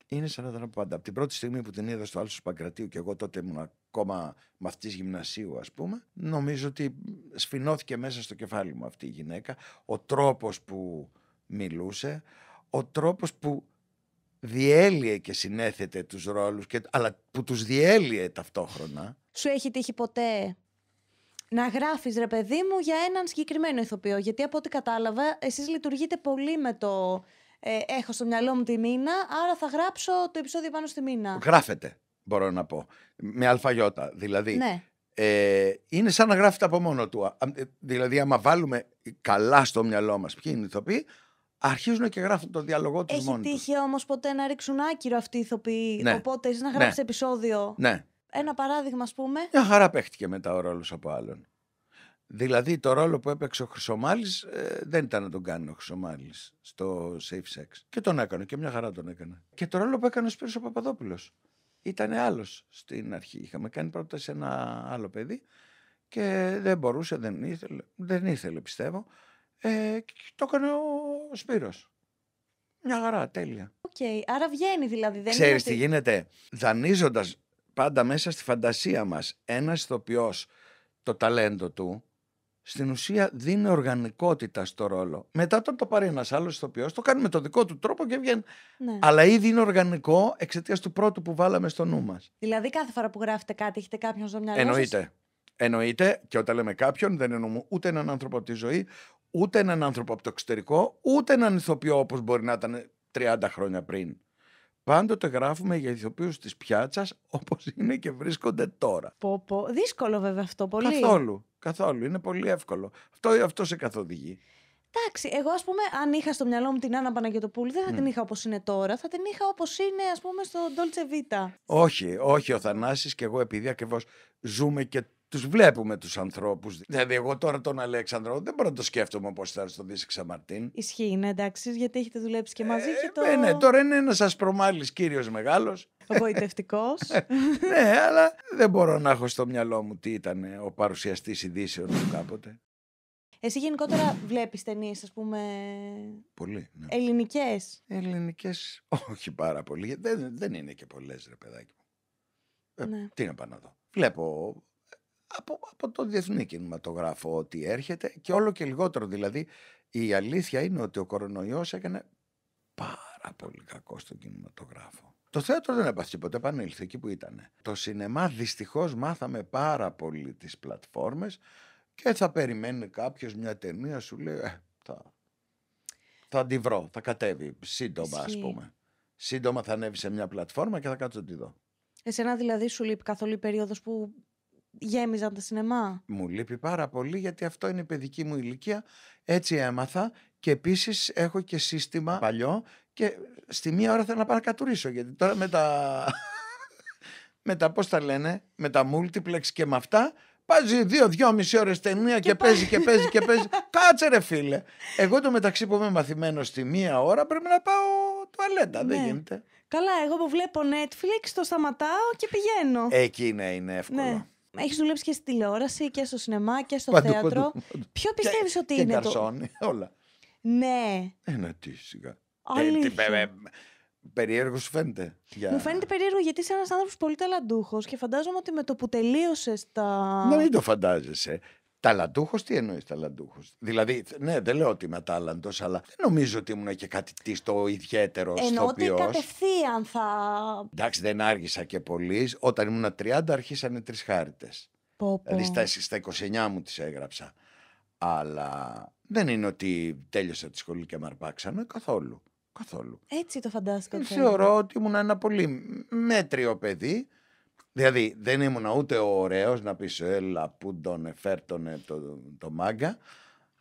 Είναι σαν να ήταν από πάντα. Από την πρώτη στιγμή που την είδα στο Άλσος Παγκρατίου και εγώ τότε ήμουν ακόμα μαθητής γυμνασίου ας πούμε νομίζω ότι σφινώθηκε μέσα στο κεφάλι μου αυτή η γυναίκα ο τρόπος που μιλούσε ο τρόπος που διέλυε και συνέθετε τους ρόλους και, αλλά που τους διέλυε ταυτόχρονα Σου έχει τύχει ποτέ να γράφεις ρε παιδί μου για έναν συγκεκριμένο ηθοποιό. Γιατί από ό,τι κατάλαβα, εσείς λειτουργείτε πολύ με το. Ε, έχω στο μυαλό μου τη μήνα, άρα θα γράψω το επεισόδιο πάνω στη μήνα. Γράφεται μπορώ να πω. Με αλφαγιώτα. Δηλαδή, ναι. ε, είναι σαν να γράφεται από μόνο του. Ε, δηλαδή, άμα βάλουμε καλά στο μυαλό μας ποιοι είναι οι ηθοποιοί, αρχίζουν και γράφουν το διαλογό τους μόνοι τους. Έχει τύχει όμως ποτέ να ρίξουν άκυρο αυτοί οι ηθοποιοί. Ναι. Οπότε, εσύ να ναι. γράψει ναι. επεισόδιο. Ναι. Ένα παράδειγμα, ας πούμε. Μια χαρά παίχτηκε μετά ο ρόλος από άλλον. Δηλαδή, το ρόλο που έπαιξε ο Χρυσομάλης ε, δεν ήταν να τον κάνει ο Χρυσομάλης στο Safe Sex. Και τον έκανε, και μια χαρά τον έκανε. Και το ρόλο που έκανε ο Σπύρος Παπαδόπουλο ήταν άλλος στην αρχή. Είχαμε κάνει πρώτα σε ένα άλλο παιδί και δεν μπορούσε, δεν ήθελε, δεν ήθελε πιστεύω. Ε, το έκανε ο Σπύρος. Μια χαρά, τέλεια. Οκ, άρα βγαίνει δηλαδή. Δεν Ξέρεις τι... γίνεται. Δανείζοντας πάντα μέσα στη φαντασία μας ένας ηθοποιός το ταλέντο του, στην ουσία δίνει οργανικότητα στο ρόλο. Μετά όταν το πάρει ένας άλλος ηθοποιός, το κάνει με το δικό του τρόπο και βγαίνει. Ναι. Αλλά ήδη είναι οργανικό εξαιτίας του πρώτου που βάλαμε στο νου μας. Δηλαδή, κάθε φορά που γράφετε κάτι, έχετε κάποιον στο μυαλό Εννοείται. Εννοείται, και όταν λέμε κάποιον, δεν εννοούμε ούτε έναν άνθρωπο από τη ζωή, ούτε έναν άνθρωπο από το εξωτερικό, ούτε έναν ηθοποιό όπως μπορεί να ήταν 30 χρόνια πριν. Πάντοτε γράφουμε για ηθοποιούς της πιάτσας όπως είναι και βρίσκονται τώρα. Πω, πω. Δύσκολο βέβαια αυτό πολύ. Καθόλου. Καθόλου. Είναι πολύ εύκολο. Αυτό, αυτό σε καθοδηγεί. Εντάξει, εγώ ας πούμε, αν είχα στο μυαλό μου την Άννα Παναγιοτοπούλη, δεν θα την είχα όπως είναι τώρα. Θα την είχα όπως είναι, ας πούμε, στο Dolce Vita. Όχι, όχι ο Θανάσης και εγώ επειδή ακριβώς ζούμε και τους βλέπουμε τους ανθρώπους. Δηλαδή εγώ τώρα τον Αλέξανδρο δεν μπορώ να το σκέφτομαι όπως θα στον Δύση Ξαμαρτίν. Ισχύει, ναι εντάξει, γιατί έχετε δουλέψει και μαζί ε, και Ε, ναι, τώρα είναι ένας ασπρομάλης κύριος μεγάλος. Απογοητευτικό. ναι, αλλά δεν μπορώ να έχω στο μυαλό μου τι ήταν ο παρουσιαστής ειδήσεων του κάποτε. Εσύ γενικότερα βλέπεις ταινίες, ας πούμε... Πολύ, ναι. Ελληνικές. Ελληνικές, όχι πάρα πολύ. Δεν, δεν είναι και πολλές ρε παιδάκι μου. Ε, ναι. Τι να πάω να δω. Βλέπω από, από το διεθνή κινηματογράφο ότι έρχεται και όλο και λιγότερο. Δηλαδή η αλήθεια είναι ότι ο κορονοϊός έκανε πάρα πολύ κακό στον κινηματογράφο. Το θέατρο δεν έπαθε τίποτα, επανήλθε εκεί που ήταν. Το σινεμά δυστυχώς μάθαμε πάρα πολύ τις πλατφόρμες και θα περιμένει κάποιος μια ταινία σου λέει ε, θα, θα τη βρω, θα κατέβει σύντομα ας πούμε. Σύντομα θα ανέβει σε μια πλατφόρμα και θα κάτσω τη δω. Εσένα δηλαδή σου λείπει καθόλου η περίοδος που γέμιζαν τα σινεμά. Μου λείπει πάρα πολύ γιατί αυτό είναι η παιδική μου ηλικία. Έτσι έμαθα και επίσης έχω και σύστημα παλιό και στη μία ώρα θέλω να παρακατουρίσω γιατί τώρα με τα. με τα πώς τα λένε, με τα multiplex και με αυτά. Πάζει δύο-δυόμιση ώρες ταινία και, και παίζει και παίζει και παίζει. Κάτσε ρε φίλε. Εγώ το μεταξύ που είμαι μαθημένο στη μία ώρα πρέπει να πάω τουαλέτα. Ναι. Δεν γίνεται. Καλά, εγώ που βλέπω Netflix το σταματάω και πηγαίνω. Εκεί ναι, είναι εύκολο. Ναι. Έχεις δουλέψει και στη τηλεόραση και στο σινεμά και στο θέατρο. Παντού, παντού. Ποιο πιστεύει ότι είναι. Καρσόνι, το... όλα. Ναι. Ένα ε, τι σιγά. Ε, ε, περίεργος σου φαίνεται. Για... Μου φαίνεται περίεργο γιατί είσαι ένας άνθρωπος πολύ ταλαντούχος και φαντάζομαι ότι με το που τελείωσες τα. Να μην το φαντάζεσαι. Ταλαντούχος, τι εννοείς ταλαντούχος. Δηλαδή, ναι, δεν λέω ότι είμαι τάλαντο, αλλά δεν νομίζω ότι ήμουν και κάτι τι στο ιδιαίτερος Εννοώ ότι κατευθείαν θα. Εντάξει, δεν άργησα και πολύ. Όταν ήμουν 30, αρχίσανε τρεις χάρτε. Δηλαδή, στα 29 μου τις έγραψα. Αλλά δεν είναι ότι τέλειωσα τη σχολή και με αρπάξανε καθόλου. καθόλου. Έτσι το φαντάζομαι. Θεωρώ ότι ήμουν ένα πολύ μέτριο παιδί Δηλαδή δεν ήμουν ούτε ο ωραίος να πεις έλα «Ε, που τον εφέρτονε το, το, μάγκα.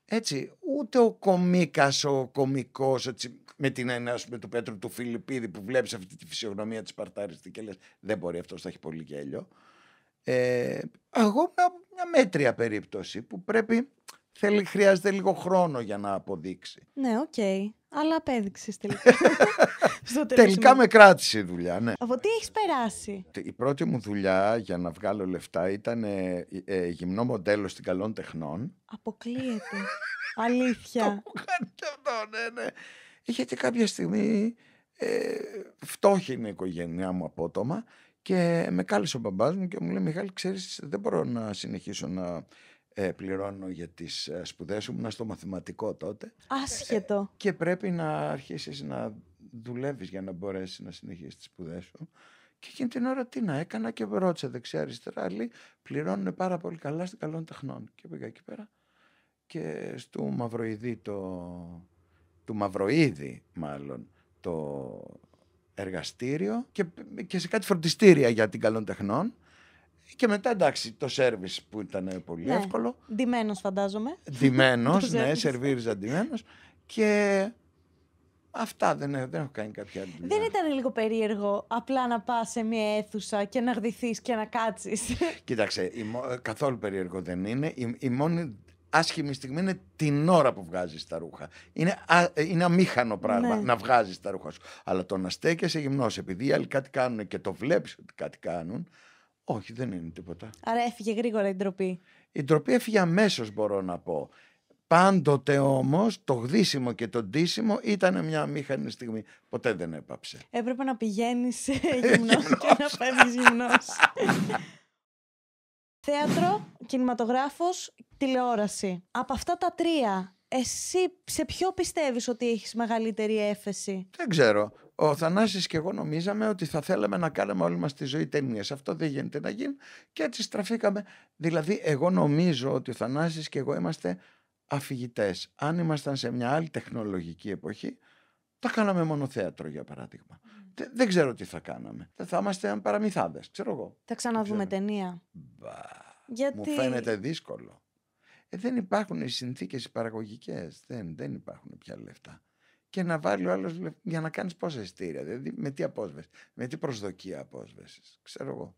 Έτσι, ούτε ο κομίκας, ο κομικός, έτσι, με την έννοια με του Πέτρου του Φιλιππίδη που βλέπεις αυτή τη φυσιογνωμία της Παρτάριστη και λες δεν μπορεί αυτός θα έχει πολύ γέλιο. Ε, μια μέτρια περίπτωση που πρέπει, θέλει, χρειάζεται λίγο χρόνο για να αποδείξει. Ναι, οκ. Okay. Αλλά απέδειξες τελικά. τελικά με κράτησε η δουλειά, ναι. Από τι έχεις περάσει. Η πρώτη μου δουλειά για να βγάλω λεφτά ήταν ε, ε, γυμνό μοντέλο στην Καλών Τεχνών. Αποκλείεται. Αλήθεια. Το κάνει αυτό, ναι, ναι. Γιατί κάποια στιγμή ε, είναι η οικογένειά μου απότομα και με κάλεσε ο μπαμπάς μου και μου λέει Μιχάλη ξέρεις δεν μπορώ να συνεχίσω να ε, πληρώνω για τις σπουδέ ε, σπουδές μου, στο μαθηματικό τότε. Άσχετο. Ε, και πρέπει να αρχίσεις να δουλεύεις για να μπορέσεις να συνεχίσεις τις σπουδές σου. Και εκείνη την ώρα τι να έκανα και ρώτησα δεξιά αριστερά, λέει πληρώνουν πάρα πολύ καλά στην καλών τεχνών. Και πήγα εκεί πέρα και στο Μαυροειδή το... του μάλλον το εργαστήριο και, και σε κάτι φροντιστήρια για την καλών τεχνών και μετά εντάξει, το σερβις που ήταν πολύ ναι. εύκολο. Ντυμένος, φαντάζομαι. Ντυμένος, ναι, σερβίριζα ντυμένος. Και Αυτά δεν, δεν έχω κάνει κάποια άλλη δουλειά. Δεν ήταν λίγο περίεργο απλά να πας σε μια αίθουσα και να γδυθείς και να κάτσεις. Κοίταξε, ε, καθόλου περίεργο δεν είναι. Η, η μόνη άσχημη στιγμή είναι την ώρα που βγάζεις τα ρούχα. Είναι, α, ε, είναι αμήχανο πράγμα ναι. να βγάζεις τα ρούχα σου. Αλλά το να στέκεσαι γυμνός, επειδή οι άλλοι κάτι κάνουν και το βλέπεις ότι κάτι κάνουν, όχι, δεν είναι τίποτα. Άρα έφυγε γρήγορα η ντροπή. Η ντροπή έφυγε αμέσως, μπορώ να πω. Πάντοτε όμως το γδύσιμο και το ντύσιμο ήταν μια μήχανη στιγμή. Ποτέ δεν έπαψε. Έπρεπε να πηγαίνεις ε, γυμνό και να φεύγεις γυμνός. Θέατρο, κινηματογράφος, τηλεόραση. Από αυτά τα τρία, εσύ σε ποιο πιστεύεις ότι έχεις μεγαλύτερη έφεση. Δεν ξέρω ο Θανάσης και εγώ νομίζαμε ότι θα θέλαμε να κάνουμε όλη μας τη ζωή ταινίες. Αυτό δεν γίνεται να γίνει και έτσι στραφήκαμε. Δηλαδή εγώ νομίζω ότι ο Θανάσης και εγώ είμαστε αφηγητές. Αν ήμασταν σε μια άλλη τεχνολογική εποχή θα κάναμε μόνο θέατρο για παράδειγμα. Δεν, ξέρω τι θα κάναμε. Θα είμαστε παραμυθάδες, ξέρω εγώ. Θα ξαναδούμε ταινία. Γιατί... Μου φαίνεται δύσκολο. Ε, δεν υπάρχουν οι συνθήκες Δεν, δεν υπάρχουν πια λεφτά και να βάλει ο άλλος για να κάνεις πόσα εισιτήρια. Δηλαδή, με τι απόσβεση, με τι προσδοκία απόσβεση, ξέρω εγώ.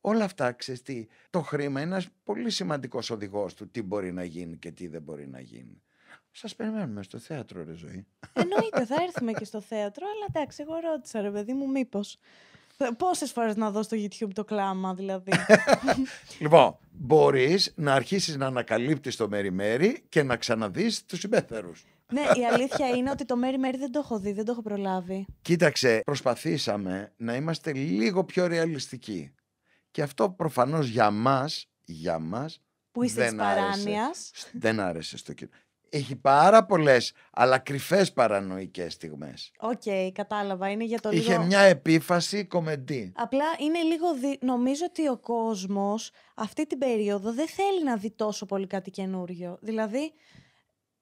Όλα αυτά, ξέρεις τι, το χρήμα είναι ένας πολύ σημαντικός οδηγός του τι μπορεί να γίνει και τι δεν μπορεί να γίνει. Σας περιμένουμε στο θέατρο, ρε ζωή. Εννοείται, θα έρθουμε και στο θέατρο, αλλά εντάξει, εγώ ρώτησα, ρε παιδί μου, μήπως. Πόσες φορές να δω στο YouTube το κλάμα, δηλαδή. λοιπόν, μπορείς να αρχίσεις να ανακαλύπτεις το μερη και να ξαναδείς τους συμπέθερους ναι, η αλήθεια είναι ότι το Μέρι Μέρι δεν το έχω δει, δεν το έχω προλάβει. Κοίταξε, προσπαθήσαμε να είμαστε λίγο πιο ρεαλιστικοί. Και αυτό προφανώς για μας, για μας. που είστε δεν άρεσε, δεν άρεσε στο κοινό. Έχει πάρα πολλές, αλλά κρυφές παρανοϊκές στιγμές. Οκ, okay, κατάλαβα. Είναι για το λίγο... Είχε μια επίφαση κομεντή. Απλά είναι λίγο. Δι... Νομίζω ότι ο κόσμος αυτή την περίοδο δεν θέλει να δει τόσο πολύ κάτι καινούριο. Δηλαδή,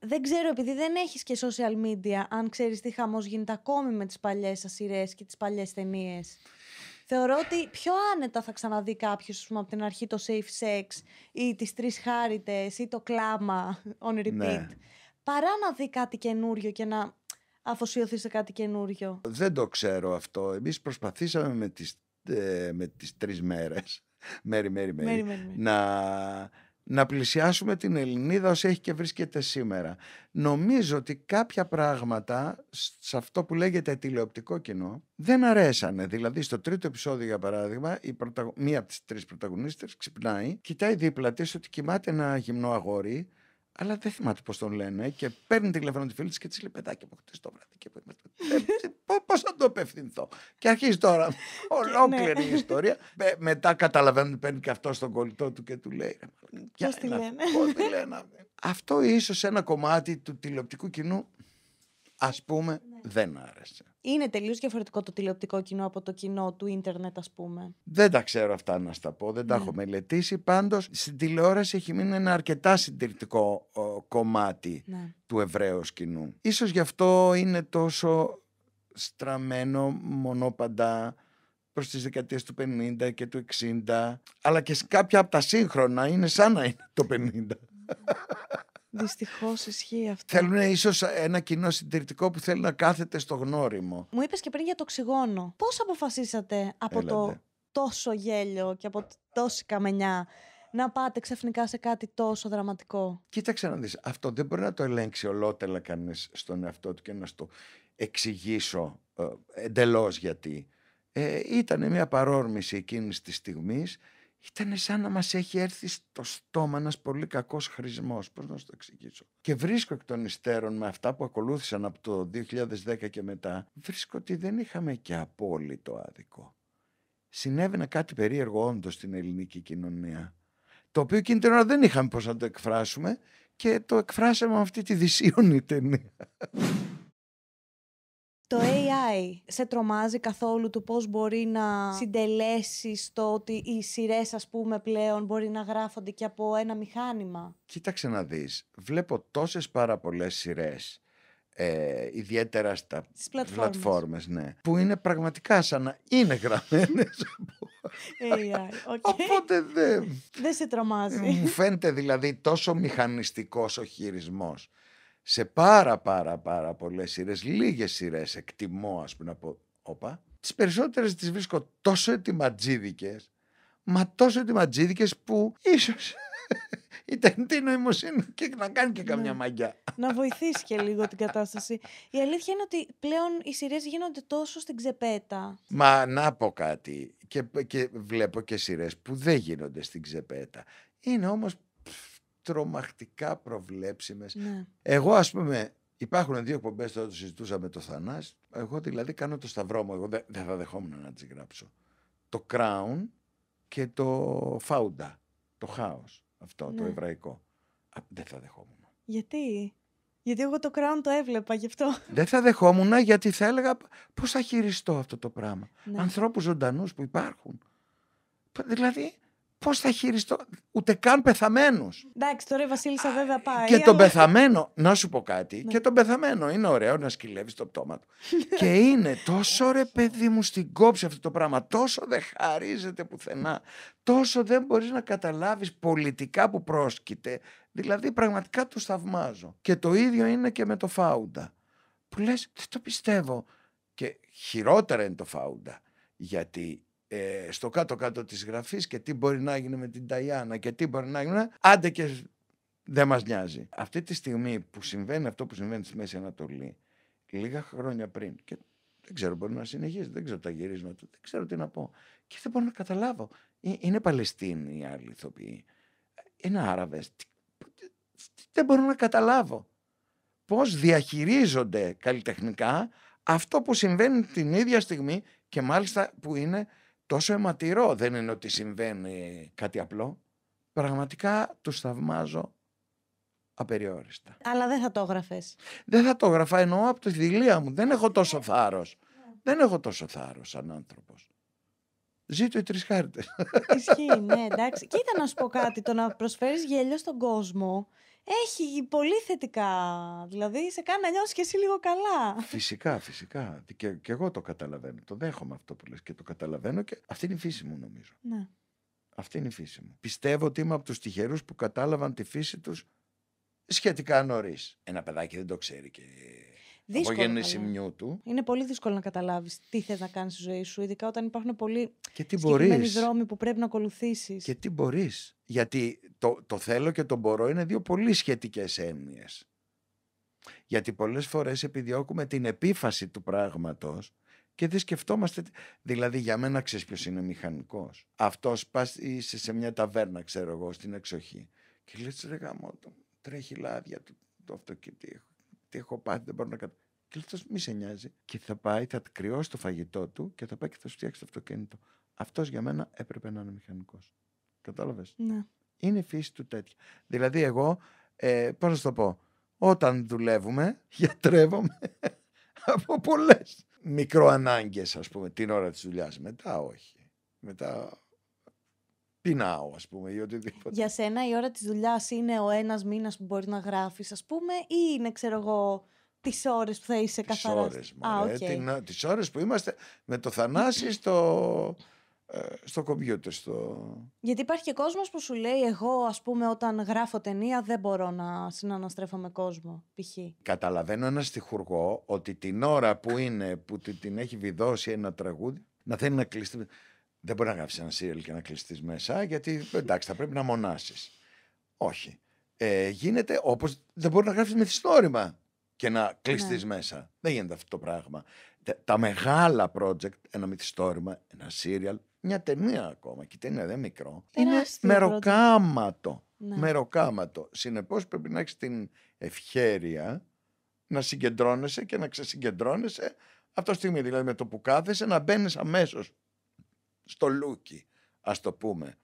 δεν ξέρω, επειδή δεν έχεις και social media, αν ξέρεις τι χαμός γίνεται ακόμη με τις παλιές σας και τις παλιές ταινίες. Θεωρώ ότι πιο άνετα θα ξαναδεί κάποιος από την αρχή το safe sex ή τις τρεις χάριτες ή το κλάμα on repeat. Ναι. Παρά να δει κάτι καινούριο και να αφοσιωθεί σε κάτι καινούριο. Δεν το ξέρω αυτό. Εμείς προσπαθήσαμε με τις, ε, με τις τρεις μέρες μέρη, μέρη, μέρη, να να πλησιάσουμε την Ελληνίδα όσο έχει και βρίσκεται σήμερα. Νομίζω ότι κάποια πράγματα σε αυτό που λέγεται τηλεοπτικό κοινό δεν αρέσανε. Δηλαδή στο τρίτο επεισόδιο για παράδειγμα η μία από τις τρεις πρωταγωνίστες ξυπνάει, κοιτάει δίπλα της ότι κοιμάται ένα γυμνό αγόρι αλλά δεν θυμάται πώς τον λένε. Και παίρνει τηλέφωνο τη φίλη της και της λέει: Παιδάκι μου, χτες το βράδυ. Και πώ θα το απευθυνθώ. Και αρχίζει τώρα ολόκληρη ναι. η ιστορία. Με, μετά καταλαβαίνω ότι παίρνει και αυτός στον κολλητό του και του λέει. Πώ τη λένε. λένε. αυτό ίσως ένα κομμάτι του τηλεοπτικού κοινού ας πούμε ναι. δεν άρεσε. Είναι τελείως διαφορετικό το τηλεοπτικό κοινό από το κοινό του ίντερνετ, ας πούμε. Δεν τα ξέρω αυτά να στα πω, δεν τα ναι. έχω μελετήσει. Πάντως στην τηλεόραση έχει μείνει ένα αρκετά συντηρητικό κομμάτι ναι. του Εβραίους κοινού. σω γι' αυτό είναι τόσο στραμμένο μονόπαντα προς τις δεκαετίες του 50 και του 60 αλλά και κάποια από τα σύγχρονα είναι σαν να είναι το 50. Δυστυχώς ισχύει αυτό. Θέλουν ίσως ένα κοινό συντηρητικό που θέλει να κάθεται στο γνώριμο. Μου είπες και πριν για το οξυγόνο. Πώς αποφασίσατε από το τόσο γέλιο και από τόση καμενιά να πάτε ξαφνικά σε κάτι τόσο δραματικό. Κοίταξε να δεις, αυτό δεν μπορεί να το ελέγξει ολότελα κανείς στον εαυτό του και να στο εξηγήσω ε, εντελώς γιατί. Ε, ήταν μια παρόρμηση εκείνης της στιγμής. Ήταν σαν να μας έχει έρθει στο στόμα ένας πολύ κακός χρησμός. Πώς να σου το εξηγήσω. Και βρίσκω εκ των υστέρων με αυτά που ακολούθησαν από το 2010 και μετά, βρίσκω ότι δεν είχαμε και απόλυτο άδικο. Συνέβαινε κάτι περίεργο όντως στην ελληνική κοινωνία το οποίο εκείνη την ώρα δεν είχαμε πώς να το εκφράσουμε και το εκφράσαμε με αυτή τη δυσίωνη ταινία. Το AI σε τρομάζει καθόλου του πώς μπορεί να συντελέσει το ότι οι σειρές, ας πούμε πλέον μπορεί να γράφονται και από ένα μηχάνημα. Κοίταξε να δεις, βλέπω τόσες πάρα πολλές σειρές. Ε, ιδιαίτερα στα πλατφόρμες. ναι, που είναι πραγματικά σαν να είναι γραμμένες από... AI, okay. Οπότε δεν... Δεν σε τρομάζει. Μου φαίνεται δηλαδή τόσο μηχανιστικός ο χειρισμός σε πάρα πάρα πάρα πολλές σειρές, λίγες σειρές εκτιμώ ας πούμε να όπα, τις περισσότερες τις βρίσκω τόσο ετοιματζίδικες, μα τόσο ετοιματζίδικες που ίσως η τεχνητή νοημοσύνη και να κάνει και ναι. καμιά μαγιά. Να βοηθήσει και λίγο την κατάσταση. Η αλήθεια είναι ότι πλέον οι σειρές γίνονται τόσο στην ξεπέτα. Μα να πω κάτι. Και, και βλέπω και σειρές που δεν γίνονται στην ξεπέτα. Είναι όμως τρομακτικά προβλέψιμες. Ναι. Εγώ ας πούμε υπάρχουν δύο εκπομπές τώρα το συζητούσα με το Θανάση, Εγώ δηλαδή κάνω το σταυρό μου, εγώ δεν, θα δεχόμουν να τις γράψω. Το Crown και το Φάουντα, το χάος αυτό το ναι. εβραϊκό. δεν θα δεχόμουν. Γιατί? Γιατί εγώ το Crown το έβλεπα γι' αυτό. Δεν θα δεχόμουν γιατί θα έλεγα πώς θα χειριστώ αυτό το πράγμα. Ναι. Ανθρώπους ζωντανούς που υπάρχουν. Δηλαδή Πώς θα χειριστώ. Ούτε καν πεθαμένου. Εντάξει, τώρα η Βασίλισσα βέβαια πάει. Και τον πεθαμένο, να σου πω κάτι. Ναι. Και τον πεθαμένο. Είναι ωραίο να σκυλεύεις το πτώμα του. και είναι τόσο ρε παιδί μου στην κόψη αυτό το πράγμα. Τόσο δεν χαρίζεται πουθενά. Τόσο δεν μπορείς να καταλάβεις πολιτικά που πρόσκειται. Δηλαδή πραγματικά του θαυμάζω. Και το ίδιο είναι και με το Φάουντα. Που λες, δεν το πιστεύω. Και χειρότερα είναι το Φάουντα. Γιατί ε, στο κάτω-κάτω της γραφής και τι μπορεί να γίνει με την Ταϊάννα και τι μπορεί να γίνει, άντε και δεν μας νοιάζει. Αυτή τη στιγμή που συμβαίνει αυτό που συμβαίνει στη Μέση Ανατολή, λίγα χρόνια πριν, και δεν ξέρω μπορεί να συνεχίσει, δεν ξέρω τα γυρίσματα, δεν ξέρω τι να πω. Και δεν μπορώ να καταλάβω. Ε, είναι Παλαιστίνοι οι άλλοι ηθοποιοί. Είναι Άραβες. Δεν μπορώ να καταλάβω πώς διαχειρίζονται καλλιτεχνικά αυτό που συμβαίνει την ίδια στιγμή και μάλιστα που είναι τόσο αιματηρό. Δεν είναι ότι συμβαίνει κάτι απλό. Πραγματικά του θαυμάζω απεριόριστα. Αλλά δεν θα το έγραφες. Δεν θα το έγραφα, εννοώ από τη δηλία μου. Δεν έχω τόσο ε. θάρρος. Ε. Δεν έχω τόσο θάρρος σαν άνθρωπος. Ζήτω οι τρεις χάρτες. Ισχύει, ναι, εντάξει. Κοίτα να σου πω κάτι. Το να προσφέρεις γέλιο στον κόσμο έχει πολύ θετικά. Δηλαδή, σε κάνει να νιώσεις και εσύ λίγο καλά. Φυσικά, φυσικά. Και, και εγώ το καταλαβαίνω. Το δέχομαι αυτό που λες και το καταλαβαίνω και αυτή είναι η φύση μου, νομίζω. Ναι. Αυτή είναι η φύση μου. Πιστεύω ότι είμαι από τους τυχερούς που κατάλαβαν τη φύση τους σχετικά νωρίς. Ένα παιδάκι δεν το ξέρει και Δύσκολο. Από γέννηση του. Είναι πολύ δύσκολο να καταλάβεις τι θες να κάνεις στη ζωή σου, ειδικά όταν υπάρχουν πολλοί και τι δρόμοι που πρέπει να ακολουθήσεις. Και τι μπορείς. Γιατί το, το θέλω και το μπορώ είναι δύο πολύ σχετικές έννοιες. Γιατί πολλές φορές επιδιώκουμε την επίφαση του πράγματος και δεν σκεφτόμαστε. Δηλαδή, για μένα ξέρεις ποιος είναι μηχανικός. Αυτός πας είσαι σε μια ταβέρνα, ξέρω εγώ, στην εξοχή. Και λες, ρε γάμο, τρέχει λάδια το, το αυτοκίνητο τι έχω πάθει, δεν μπορώ να κάνω. Και αυτός μη σε νοιάζει. Και θα πάει, θα κρυώσει το φαγητό του και θα πάει και θα σου φτιάξει το αυτοκίνητο. Αυτός για μένα έπρεπε να είναι μηχανικός. Κατάλαβες. Ναι. Είναι η φύση του τέτοια. Δηλαδή, εγώ, ε, πώς να σου το πω, όταν δουλεύουμε, γιατρεύομαι από πολλές μικροανάγκες, ας πούμε, την ώρα της δουλειάς. Μετά όχι. Μετά πεινάω, ας πούμε, ή οτιδήποτε. Για σένα η ώρα της δουλειάς είναι ο ένας μήνας που μπορεί να γράφεις, ας πούμε, ή είναι, ξέρω εγώ, τις ώρες που θα είσαι καθαρά. Τι ώρε okay. Τις ώρες που είμαστε με το Θανάση στο, ε, στο κομπιούτερ. Στο... Γιατί υπάρχει και κόσμος που σου λέει, Εγώ, ας πούμε, όταν γράφω ταινία, δεν μπορώ να συναναστρέφω με κόσμο. Π.χ. Καταλαβαίνω ένα στιχουργό ότι την ώρα που είναι που την έχει βιδώσει ένα τραγούδι, να θέλει να κλειστεί. Δεν μπορεί να γράψει ένα σύριαλ και να κλειστείς μέσα, γιατί εντάξει, θα πρέπει να μονάσεις. Όχι. Ε, γίνεται όπως δεν μπορεί να γράψει μυθιστόρημα και να κλειστείς ναι. μέσα. Δεν γίνεται αυτό το πράγμα. Τα, μεγάλα project, ένα μυθιστόρημα, ένα σύριαλ, μια ταινία ακόμα. Και η ταινία δεν είναι μικρό. Τεράστιο είναι μεροκάματο. Ναι. Μεροκάματο. Συνεπώς πρέπει να έχεις την ευχέρεια να συγκεντρώνεσαι και να ξεσυγκεντρώνεσαι αυτό τη στιγμή. Δηλαδή με το που κάθεσαι να μπαίνεις αμέσως στο Λούκι, ας το πούμε,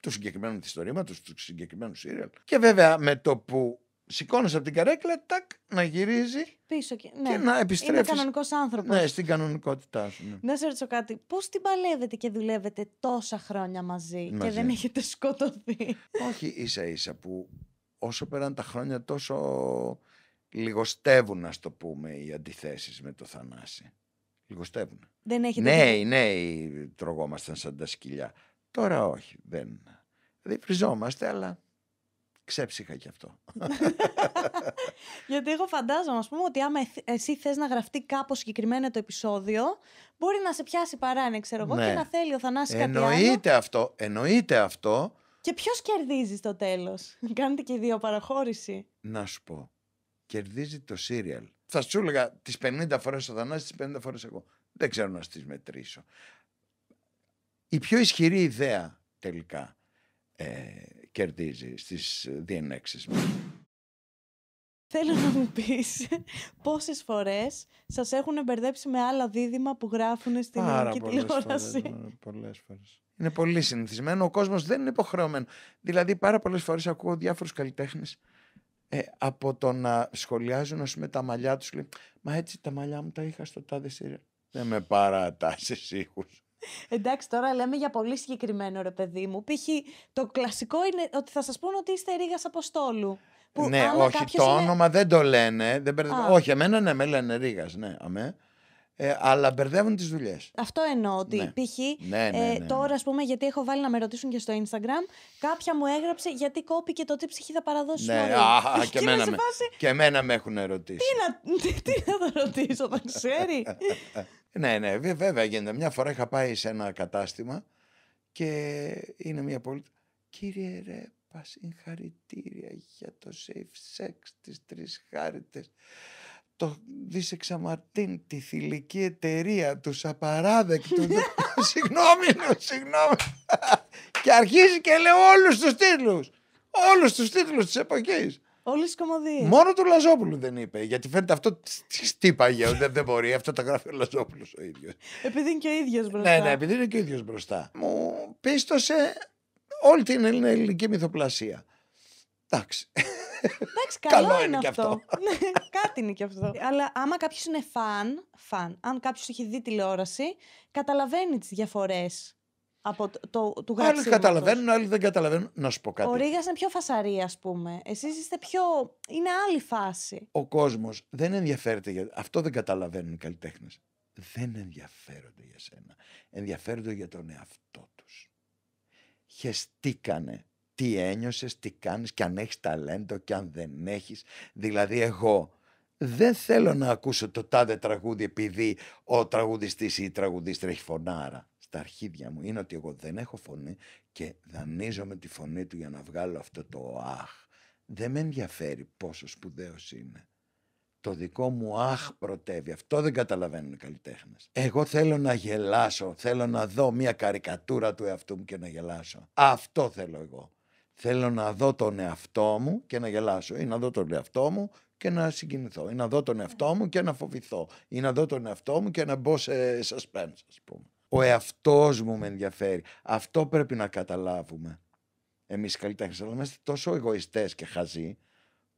του συγκεκριμένου ιστορήματο, του συγκεκριμένου σύριαλ. Και βέβαια με το που σηκώνει από την καρέκλα, τάκ, να γυρίζει. Πίσω και, ναι. και να επιστρέφει. Είναι κανονικός άνθρωπος. Ναι, στην κανονικότητά σου. Ναι. Να σε ρωτήσω κάτι. Πώς την παλεύετε και δουλεύετε τόσα χρόνια μαζί, και δεν έχετε σκοτωθεί. Όχι ίσα ίσα που όσο περάνε τα χρόνια τόσο λιγοστεύουν, ας το πούμε, οι αντιθέσεις με το Θανάση λιγοστεύουν. Δεν έχετε... Ναι, νέοι, νέοι τρογόμασταν σαν τα σκυλιά. Τώρα όχι, δεν. Δηλαδή αλλά ξέψυχα κι αυτό. Γιατί εγώ φαντάζομαι, ας πούμε, ότι άμα εσύ θες να γραφτεί κάπως συγκεκριμένο το επεισόδιο, μπορεί να σε πιάσει παράνοια, ξέρω εγώ, και ναι. να θέλει ο Θανάσης εννοείται κάτι άλλο. Εννοείται αυτό, εννοείται αυτό. Και ποιος κερδίζει στο τέλος. Κάνετε και δύο παραχώρηση. Να σου πω. Κερδίζει το σύριαλ θα σου έλεγα τις 50 φορέ ο Θανάσης, τι 50 φορές εγώ. Δεν ξέρω να τι μετρήσω. Η πιο ισχυρή ιδέα τελικά ε, κερδίζει στις διενέξεις Θέλω να μου πεις πόσες φορές σας έχουν μπερδέψει με άλλα δίδυμα που γράφουν στην ελληνική τηλεόραση. Πολλέ ε, πολλές φορές. Είναι πολύ συνηθισμένο. Ο κόσμος δεν είναι υποχρεωμένο. Δηλαδή πάρα πολλές φορές ακούω διάφορους καλλιτέχνες ε, από το να σχολιάζουν ας με τα μαλλιά τους λέει, μα έτσι τα μαλλιά μου τα είχα στο τάδε σειρά δεν με παρατάσεις ήχους Εντάξει, τώρα λέμε για πολύ συγκεκριμένο ρε παιδί μου. Π.χ. το κλασικό είναι ότι θα σας πούνε ότι είστε Ρίγας Αποστόλου. Που ναι, όχι, το είναι... όνομα δεν το λένε. Δεν Όχι, εμένα ναι, με λένε Ρίγας, ναι, αμέ. Ε, αλλά μπερδεύουν τις δουλειές. Αυτό εννοώ. Ότι ναι. π.χ. Ναι, ναι, ε, ναι, ναι. τώρα, ας πούμε, γιατί έχω βάλει να με ρωτήσουν και στο Instagram, κάποια μου έγραψε γιατί κόπηκε το τι ψυχή θα παραδώσει. Ναι, α, και, εμένα με, έχουν ερωτήσει. Τι να, τι, να το ρωτήσω, δεν ξέρει. ναι, ναι, βέβαια γίνεται. Μια φορά είχα πάει σε ένα κατάστημα και είναι μια πολύ. Κύριε Ρέπα, συγχαρητήρια για το safe sex, της τρει χάριτε το δίσεξα τη θηλυκή εταιρεία, τους απαράδεκτους. συγγνώμη, συγγνώμη. και αρχίζει και λέει όλους τους τίτλους. Όλους τους τίτλους της εποχής. Όλε τι κομμωδίε. Μόνο του Λαζόπουλου δεν είπε. Γιατί φαίνεται αυτό τι Δεν, δεν μπορεί. Αυτό τα γράφει ο Λαζόπουλος ο ίδιος. Επειδή είναι και ο ίδιος μπροστά. Ναι, ναι, επειδή είναι και ο ίδιος μπροστά. Μου πίστοσε όλη την ελληνική μυθοπλασία. Εντάξει. Εντάξει, καλό, είναι, και αυτό. Ναι, κάτι είναι και αυτό. Αλλά άμα κάποιος είναι φαν, φαν, αν κάποιος έχει δει τηλεόραση, καταλαβαίνει τις διαφορές από το, το, του γράψιμου. Άλλοι καταλαβαίνουν, άλλοι δεν καταλαβαίνουν. Να σου πω κάτι. Ο Ρίγα είναι πιο φασαρή, ας πούμε. Εσείς είστε πιο. Είναι άλλη φάση. Ο κόσμος δεν ενδιαφέρεται για. Αυτό δεν καταλαβαίνουν οι καλλιτέχνες. Δεν ενδιαφέρονται για σένα. Ενδιαφέρονται για τον εαυτό τους. Χεστήκανε τι ένιωσες, τι κάνεις και αν έχεις ταλέντο και αν δεν έχεις. Δηλαδή εγώ δεν θέλω να ακούσω το τάδε τραγούδι επειδή ο τραγουδιστής ή η τραγουδίστρια έχει φωνάρα. Στα αρχίδια μου είναι ότι εγώ δεν έχω φωνή και δανείζομαι τη φωνή του για να βγάλω αυτό το αχ. Δεν με ενδιαφέρει πόσο σπουδαίος είναι. Το δικό μου αχ πρωτεύει. Αυτό δεν καταλαβαίνουν οι καλλιτέχνες. Εγώ θέλω να γελάσω. Θέλω να δω μια καρικατούρα του εαυτού μου και να γελάσω. Αυτό θέλω εγώ. Θέλω να δω τον εαυτό μου και να γελάσω. Ή να δω τον εαυτό μου και να συγκινηθώ. Ή να δω τον εαυτό ναι. μου και να φοβηθώ. Ή να δω τον εαυτό μου και να μπω σε suspense, ας πούμε. Ο εαυτός μου με ενδιαφέρει. Αυτό πρέπει να καταλάβουμε. Εμείς καλύτερα, αλλά είμαστε τόσο εγωιστές και χαζοί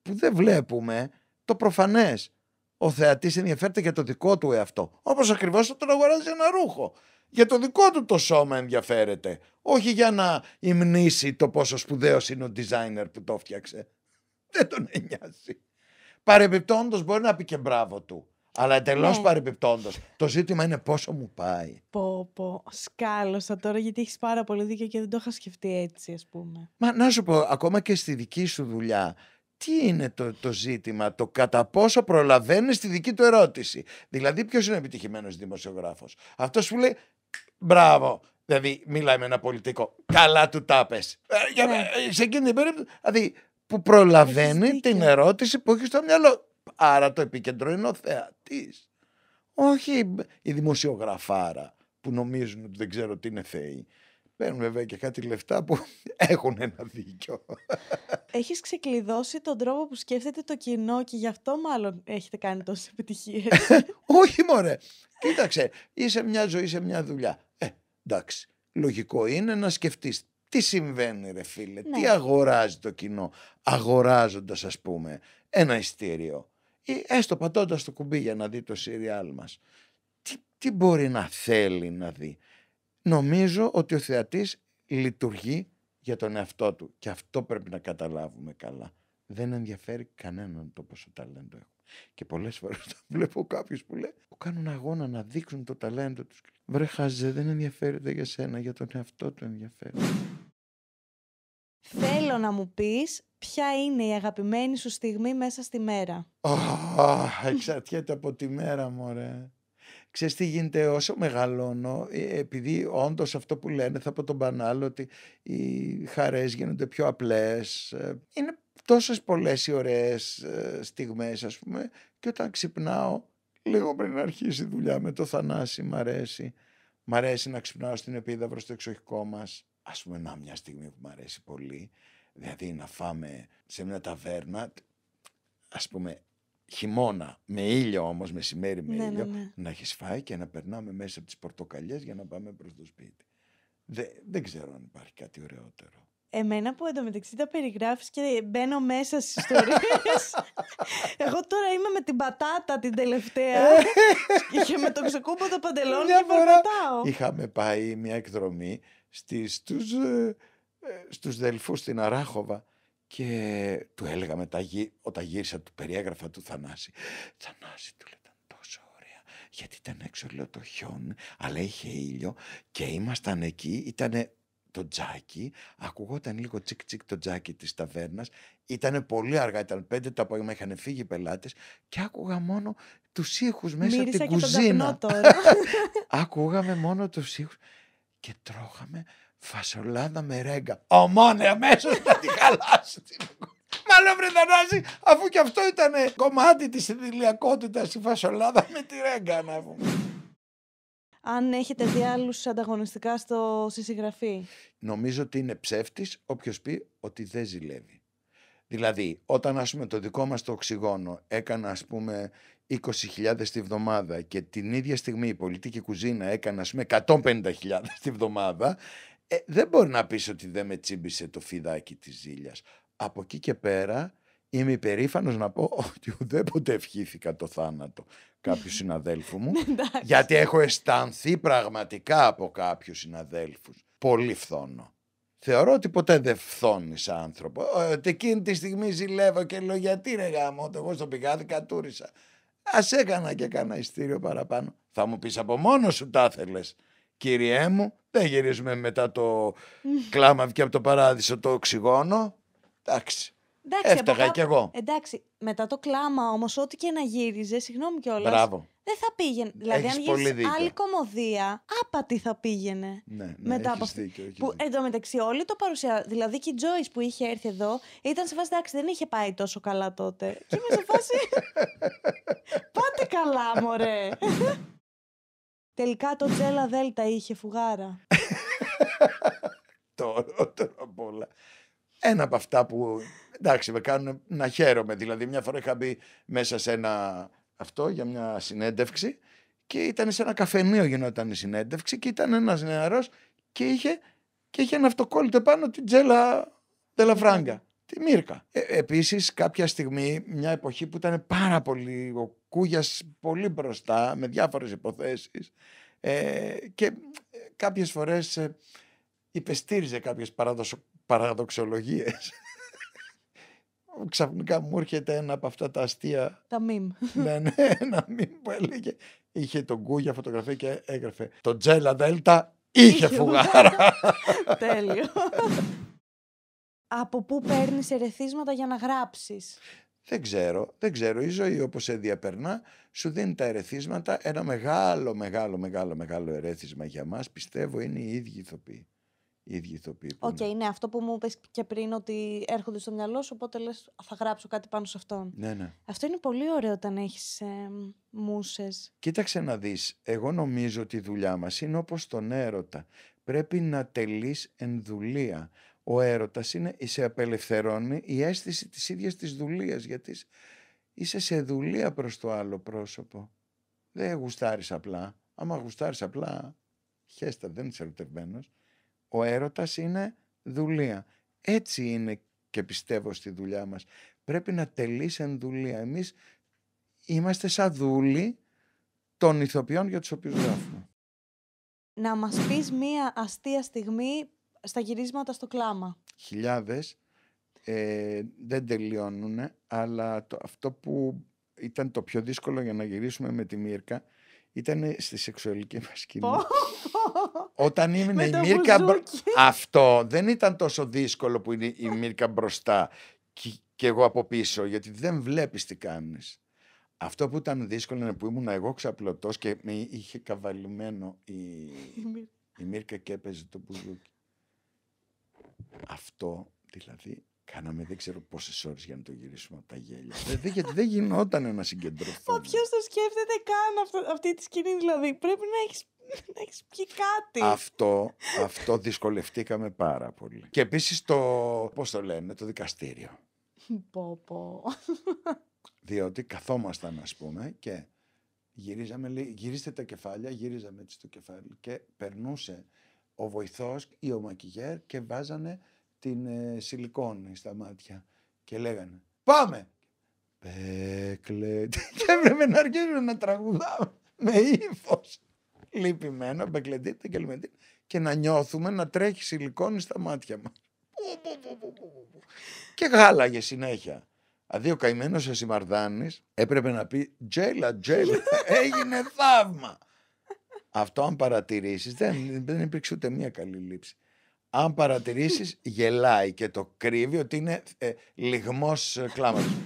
που δεν βλέπουμε το προφανές. Ο θεατής ενδιαφέρεται για το δικό του εαυτό. Όπως ακριβώς όταν αγοράζει ένα ρούχο για το δικό του το σώμα ενδιαφέρεται. Όχι για να υμνήσει το πόσο σπουδαίος είναι ο designer που το φτιάξε. Δεν τον νοιάζει. Παρεμπιπτόντος μπορεί να πει και μπράβο του. Αλλά εντελώς ναι. παρεμπιπτόντως. Το ζήτημα είναι πόσο μου πάει. Πω, πω. Σκάλωσα τώρα γιατί έχεις πάρα πολύ δίκιο και δεν το είχα σκεφτεί έτσι, ας πούμε. Μα να σου πω, ακόμα και στη δική σου δουλειά, τι είναι το, ζήτημα, το κατά πόσο προλαβαίνεις τη δική του ερώτηση. Δηλαδή, ποιος είναι επιτυχημένος δημοσιογράφος. Αυτός σου λέει, Μπράβο. Δηλαδή, μιλάει με ένα πολιτικό. Καλά του τα πες. Ε, ναι. Σε εκείνη την περίπτωση, δηλαδή, που προλαβαίνει την ερώτηση που έχει στο μυαλό. Άρα το επίκεντρο είναι ο θέατη. Όχι η δημοσιογραφάρα που νομίζουν ότι δεν ξέρω τι είναι θεοί. Παίρνουν βέβαια και κάτι λεφτά που έχουν ένα δίκιο. Έχεις ξεκλειδώσει τον τρόπο που σκέφτεται το κοινό και γι' αυτό μάλλον έχετε κάνει τόσες επιτυχίες. Όχι, μωρέ. Κοίταξε, είσαι μια ζωή, είσαι μια δουλειά. Ε, εντάξει. Λογικό είναι να σκεφτείς τι συμβαίνει, ρε φίλε, τι ναι. αγοράζει το κοινό, αγοράζοντας, ας πούμε, ένα ειστήριο. Ή έστω πατώντας το κουμπί για να δει το σύριαλ μας. τι μπορεί να θέλει να δει νομίζω ότι ο θεατής λειτουργεί για τον εαυτό του. Και αυτό πρέπει να καταλάβουμε καλά. Δεν ενδιαφέρει κανέναν το πόσο ταλέντο έχουν. Και πολλές φορές το βλέπω κάποιους που λέει που κάνουν αγώνα να δείξουν το ταλέντο τους. Βρε χαζέ, δεν ενδιαφέρεται για σένα, για τον εαυτό του ενδιαφέρει. Θέλω να μου πεις ποια είναι η αγαπημένη σου στιγμή μέσα στη μέρα. Oh, εξαρτιέται από τη μέρα, μωρέ. Ξέρεις τι γίνεται όσο μεγαλώνω, ε, επειδή όντως αυτό που λένε θα πω τον πανάλο ότι οι χαρές γίνονται πιο απλές. Ε, είναι τόσες πολλές οι ωραίες ε, στιγμές ας πούμε και όταν ξυπνάω λίγο πριν αρχίσει η δουλειά με το θανάσι μ' αρέσει. Μ' αρέσει να ξυπνάω στην επίδαυρο στο εξοχικό μας. Ας πούμε να μια στιγμή που μ' αρέσει πολύ. Δηλαδή να φάμε σε μια ταβέρνα ας πούμε χειμώνα, με ήλιο όμως, μεσημέρι με ναι, ναι ήλιο, ναι. να έχεις φάει και να περνάμε μέσα από τις πορτοκαλιές για να πάμε προς το σπίτι. Δε, δεν ξέρω αν υπάρχει κάτι ωραιότερο. Εμένα που εντωμεταξύ τα περιγράφεις και μπαίνω μέσα στις ιστορίες Εγώ τώρα είμαι με την πατάτα την τελευταία Και με το ξεκούμπο το παντελόνι και παραπατάω Είχαμε πάει μια εκδρομή στις, στους, ε, ε, στους Δελφούς στην Αράχοβα και του έλεγα μετά, όταν γύρισα, του περιέγραφα του Θανάση. Θανάση, του λέει, ήταν τόσο ωραία. Γιατί ήταν έξω, λέω, το χιόνι, αλλά είχε ήλιο και ήμασταν εκεί, ήταν το τζάκι, ακουγόταν λίγο τσικ τσικ το τζάκι της ταβέρνας, ήταν πολύ αργά, ήταν πέντε το απόγευμα, είχαν φύγει οι πελάτες και άκουγα μόνο τους ήχους μέσα Μύρισα από την κουζίνα. Άκουγαμε μόνο τους ήχους και τρώγαμε Φασολάδα με ρέγκα. Ομόνε, αμέσω θα τη χαλάσει. βρε βρετανάζει, αφού και αυτό ήταν ε, κομμάτι της ειδηλιακότητα η φασολάδα με τη ρέγκα, να πούμε. Αν έχετε δει άλλους ανταγωνιστικά στο συγγραφή. Νομίζω ότι είναι ψεύτης όποιος πει ότι δεν ζηλεύει. Δηλαδή, όταν ας πούμε το δικό μας το οξυγόνο έκανα ας πούμε 20.000 τη βδομάδα και την ίδια στιγμή η πολιτική κουζίνα Έκανα ας πούμε 150.000 τη βδομάδα ε, δεν μπορεί να πεις ότι δεν με τσίμπησε το φιδάκι της ζήλιας. Από εκεί και πέρα είμαι υπερήφανος να πω ότι ουδέποτε ευχήθηκα το θάνατο κάποιου συναδέλφου μου, γιατί έχω αισθανθεί πραγματικά από κάποιους συναδέλφους. Πολύ φθόνο. Θεωρώ ότι ποτέ δεν φθώνει άνθρωπο. Ε, ότι εκείνη τη στιγμή ζηλεύω και λέω γιατί ρε γάμο, εγώ στο πηγάδι κατούρισα. Ας έκανα και κανένα ειστήριο παραπάνω. Θα μου πεις από μόνος σου τα θέλες. Κυριέ μου, δεν γυρίζουμε μετά το κλάμα και από το παράδεισο το οξυγόνο. Εντάξει. Εντάξει Έφταγα κι εγώ. Εντάξει, μετά το κλάμα όμως, ό,τι και να γύριζε, συγγνώμη κιόλας. Μπράβο. Δεν θα πήγαινε. Δηλαδή, έχεις αν γύριζε άλλη κομμωδία, άπατη θα πήγαινε. Ναι, ναι μετά από Δίκιο, που εν τω μεταξύ, όλη το παρουσία, Δηλαδή και η Τζόι που είχε έρθει εδώ ήταν σε φάση εντάξει, δεν είχε πάει τόσο καλά τότε. Και είμαι σε φάση. Πάτε καλά, μωρέ. Τελικά το Τζέλα Δέλτα είχε φουγάρα. το ωραιότερο απ' όλα. Ένα από αυτά που εντάξει με κάνουν να χαίρομαι. Δηλαδή μια φορά είχα μπει μέσα σε ένα αυτό για μια συνέντευξη και ήταν σε ένα καφενείο γινόταν η συνέντευξη και ήταν ένας νεαρός και είχε, και είχε ένα αυτοκόλλητο πάνω την Τζέλα Δελαφράγκα τη Μύρκα. Ε, Επίσης, κάποια στιγμή, μια εποχή που ήταν πάρα πολύ ο Κούγιας πολύ μπροστά με διάφορες υποθέσεις ε, και ε, κάποιες φορές ε, υπεστήριζε κάποιες παραδοξολογίε. Ξαφνικά μου έρχεται ένα από αυτά τα αστεία. Τα μιμ. Ναι, ναι, ένα μιμ που έλεγε. Είχε τον Κούγια φωτογραφία και έγραφε. Το Τζέλα Δέλτα είχε φουγάρα. Τέλειο. από πού παίρνεις ερεθίσματα για να γράψεις. Δεν ξέρω, δεν ξέρω. Η ζωή όπως σε διαπερνά σου δίνει τα ερεθίσματα. Ένα μεγάλο, μεγάλο, μεγάλο, μεγάλο ερεθίσμα για μας πιστεύω είναι οι ίδιοι ηθοποιοί. Οι ίδιοι ηθοποιοί. Οκ, okay, ναι, αυτό που μου είπες και πριν ότι έρχονται στο μυαλό σου, οπότε λες θα γράψω κάτι πάνω σε αυτό. Ναι, ναι. Αυτό είναι πολύ ωραίο όταν έχεις ε, μουσες. Κοίταξε να δεις, εγώ νομίζω ότι η δουλειά μας είναι όπως τον έρωτα. Πρέπει να εν ενδουλεία ο έρωτας είναι σε απελευθερώνει η αίσθηση της ίδιας της δουλείας γιατί είσαι σε δουλεία προς το άλλο πρόσωπο. Δεν γουστάρεις απλά. Άμα γουστάρεις απλά, χέστα, δεν είσαι ερωτευμένος. Ο έρωτας είναι δουλεία. Έτσι είναι και πιστεύω στη δουλειά μας. Πρέπει να τελείς εν δουλεία. Εμείς είμαστε σαν δούλοι των ηθοποιών για τους οποίους γράφουμε. Να μας πεις μία αστεία στιγμή στα γυρίσματα στο κλάμα. Χιλιάδες. Ε, δεν τελειώνουν, αλλά αυτό που ήταν το πιο δύσκολο για να γυρίσουμε με τη Μύρκα ήταν στη σεξουαλική μας κοινή. Όταν ήμουν η Μύρκα. Μπρο... Αυτό δεν ήταν τόσο δύσκολο που είναι η Μύρκα μπροστά και, εγώ από πίσω, γιατί δεν βλέπεις τι κάνεις. Αυτό που ήταν δύσκολο είναι που ήμουν εγώ ξαπλωτός και με είχε καβαλημένο η, η Μύρκα και έπαιζε το μπουζούκι. Αυτό δηλαδή Κάναμε δεν ξέρω πόσες ώρες για να το γυρίσουμε από τα γέλια. Δηλαδή, γιατί δεν γινόταν ένα συγκεντρωθούμε. ποιος το σκέφτεται καν αυτό, αυτή τη σκηνή, δηλαδή πρέπει να έχεις να έχεις πιει κάτι. Αυτό, αυτό δυσκολευτήκαμε πάρα πολύ. Και επίσης το. Πώς το λένε, το δικαστήριο. πω. Διότι καθόμασταν, ας πούμε, και γυρίζαμε, γυρίστε τα κεφάλια, γυρίζαμε έτσι το κεφάλι και περνούσε ο βοηθός ή ο μακιγέρ και βάζανε την ε, σιλικόνη στα μάτια και λέγανε «Πάμε!» «Πέκλε!» Και έπρεπε να αρχίσουμε να τραγουδάμε με ύφος. Λυπημένο, μπεκλεντήτα και Και να νιώθουμε να τρέχει σιλικόνη στα μάτια μας. Και γάλαγε συνέχεια. Δηλαδή ο καημένος ο έπρεπε να πει Τζέλα, Τζέλα. Έγινε θαύμα. Αυτό αν παρατηρήσεις, δεν, δεν υπήρξε ούτε μία καλή λήψη. Αν παρατηρήσεις, γελάει και το κρύβει ότι είναι ε, λιγμός ε, κλάματος.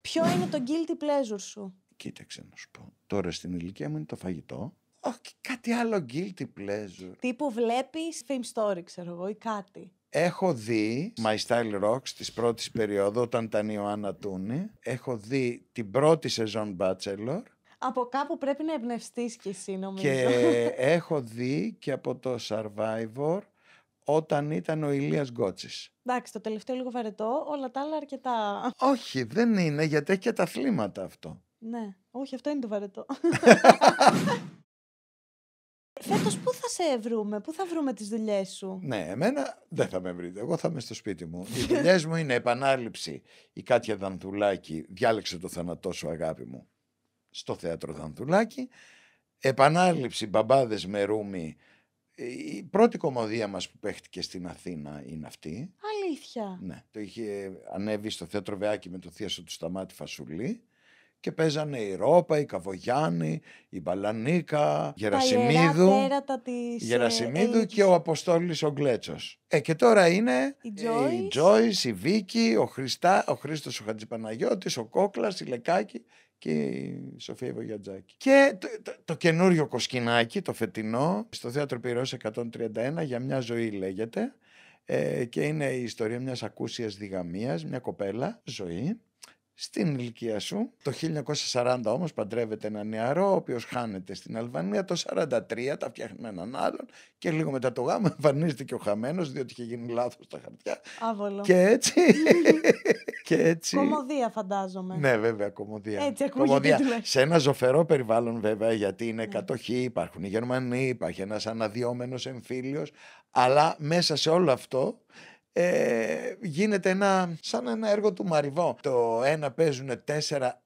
Ποιο είναι το guilty pleasure σου? Κοίταξε να σου πω. Τώρα στην ηλικία μου είναι το φαγητό. Όχι, κάτι άλλο guilty pleasure. που βλέπεις fame story, ξέρω εγώ, ή κάτι. Έχω δει My Style Rocks της πρώτης περίοδου, όταν ήταν η Ιωάννα Τούνη. Έχω δει την πρώτη σεζόν Bachelor από κάπου πρέπει να εμπνευστείς και εσύ, νομίζω. Και έχω δει και από το Survivor όταν ήταν ο Ηλίας Γκότσης. Εντάξει, το τελευταίο λίγο βαρετό, όλα τα άλλα αρκετά. Όχι, δεν είναι, γιατί έχει και τα θλήματα αυτό. Ναι, όχι, αυτό είναι το βαρετό. Φέτος πού θα σε βρούμε, πού θα βρούμε τις δουλειές σου. Ναι, εμένα δεν θα με βρείτε, εγώ θα είμαι στο σπίτι μου. Οι δουλειές μου είναι επανάληψη, η Κάτια Δανθουλάκη, διάλεξε το θάνατό σου αγάπη μου στο θέατρο Δανδουλάκη. Επανάληψη μπαμπάδες με ρούμι. Ε, η πρώτη κομμωδία μας που παίχτηκε στην Αθήνα είναι αυτή. Αλήθεια. Ναι. Το είχε ανέβει στο θέατρο Βεάκη με το θείασο του Σταμάτη Φασουλή και παίζανε η Ρόπα, η Καβογιάννη, η Μπαλανίκα, Γερασιμίδου, τα ε, Γερασιμίδου και ο Αποστόλης ο Γκλέτσος. Ε, και τώρα είναι η Τζόι, η, Βίκη, ο, Χριστά, ο Χρήστος ο Χατζηπαναγιώτης, ο Κόκλας, η Λεκάκη και η Σοφία Βογιατζάκη. Και το, καινούριο κοσκινάκι, το φετινό, στο θέατρο Πυρό 131, για μια ζωή λέγεται, ε, και είναι η ιστορία μιας ακούσιας διγαμίας, μια κοπέλα, ζωή, στην ηλικία σου. Το 1940 όμως παντρεύεται ένα νεαρό, ο οποίος χάνεται στην Αλβανία. Το 1943 τα φτιάχνει με έναν άλλον και λίγο μετά το γάμο εμφανίζεται και ο χαμένος, διότι είχε γίνει λάθος στα χαρτιά. Άβολο. Και έτσι... και έτσι... Κομμωδία φαντάζομαι. Ναι βέβαια, κομωδία. Έτσι Σε ένα ζωφερό περιβάλλον βέβαια, γιατί είναι ναι. κατοχή, υπάρχουν οι Γερμανοί, υπάρχει ένας αναδιόμενος εμφύλιος, αλλά μέσα σε όλο αυτό ε, γίνεται ένα, σαν ένα έργο του Μαριβό. Το ένα παίζουν τέσσερα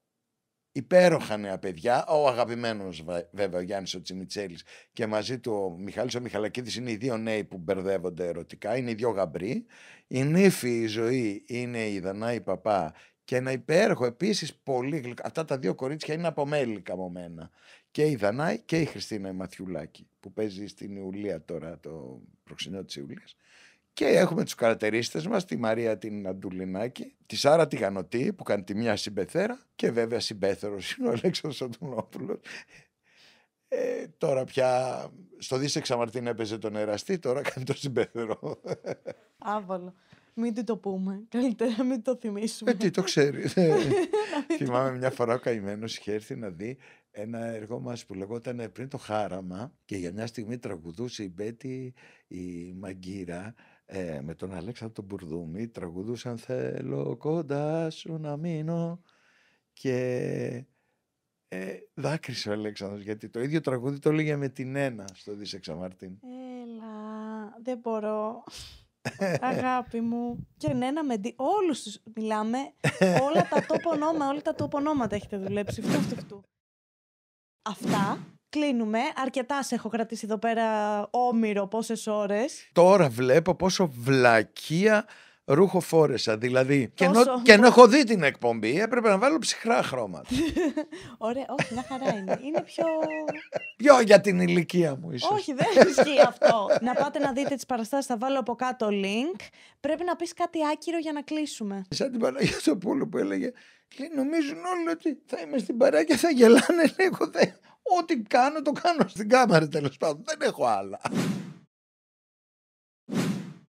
υπέροχα νέα παιδιά, ο αγαπημένος βέβαια ο Γιάννης ο Τσιμιτσέλης και μαζί του ο Μιχάλης ο Μιχαλακίδης είναι οι δύο νέοι που μπερδεύονται ερωτικά, είναι οι δύο γαμπροί. Η νύφη η ζωή είναι η Δανάη Παπά και ένα υπέροχο επίσης πολύ γλυκό. Αυτά τα δύο κορίτσια είναι από μέλη καμωμένα. Και η Δανάη και η Χριστίνα η Μαθιουλάκη που παίζει στην Ιουλία τώρα το προξενείο της Ιουλίας. Και έχουμε τους καρατερίστες μας τη Μαρία την Αντουλινάκη, τη Σάρα τη Γανοτή που κάνει τη μία συμπεθέρα και βέβαια συμπεθέρο είναι ο Αλέξανδρος Αντουνόπουλο. Ε, τώρα πια στο Δίσεξα Μαρτίν έπαιζε τον Εραστή, τώρα κάνει τον συμπέθερο. Άβολο. Μην το πούμε. Καλύτερα μην το θυμίσουμε. Ε, τι το ξέρει. Θυμάμαι μια φορά ο καημένος είχε έρθει να δει ένα έργο μας που λεγόταν πριν το χάραμα και για μια στιγμή τραγουδούσε η Μπέτη η Μαγκύρα ε, με τον Αλέξανδρο τον Μπουρδούμη τραγουδούσαν «Θέλω κοντά σου να μείνω» και ε, δάκρυσε ο Αλέξανδρος γιατί το ίδιο τραγούδι το έλεγε με την ένα στο Δίσεξα Μαρτίν. Έλα, δεν μπορώ. Αγάπη μου. Και ένα ναι, με δι... Όλους μιλάμε. όλα τα τοπονόμα, όλα τα τοπονόματα έχετε δουλέψει. Φτου, Αυτά κλείνουμε. Αρκετάς σε έχω κρατήσει εδώ πέρα όμοιρο πόσες ώρες. Τώρα βλέπω πόσο βλακεία ρούχο φόρεσα. Δηλαδή, και ενώ, έχω δει την εκπομπή, έπρεπε να βάλω ψυχρά χρώματα. Ωραία, όχι, μια χαρά είναι. Είναι πιο. Πιο για την ηλικία μου, ίσως. Όχι, δεν ισχύει αυτό. να πάτε να δείτε τις παραστάσεις, θα βάλω από κάτω link. Πρέπει να πεις κάτι άκυρο για να κλείσουμε. Σαν την του Σοπούλου που έλεγε. Νομίζουν όλοι ότι θα είμαι στην παρά και θα γελάνε λίγο. Ό,τι κάνω, το κάνω στην κάμερα τέλος πάντων. Δεν έχω άλλα.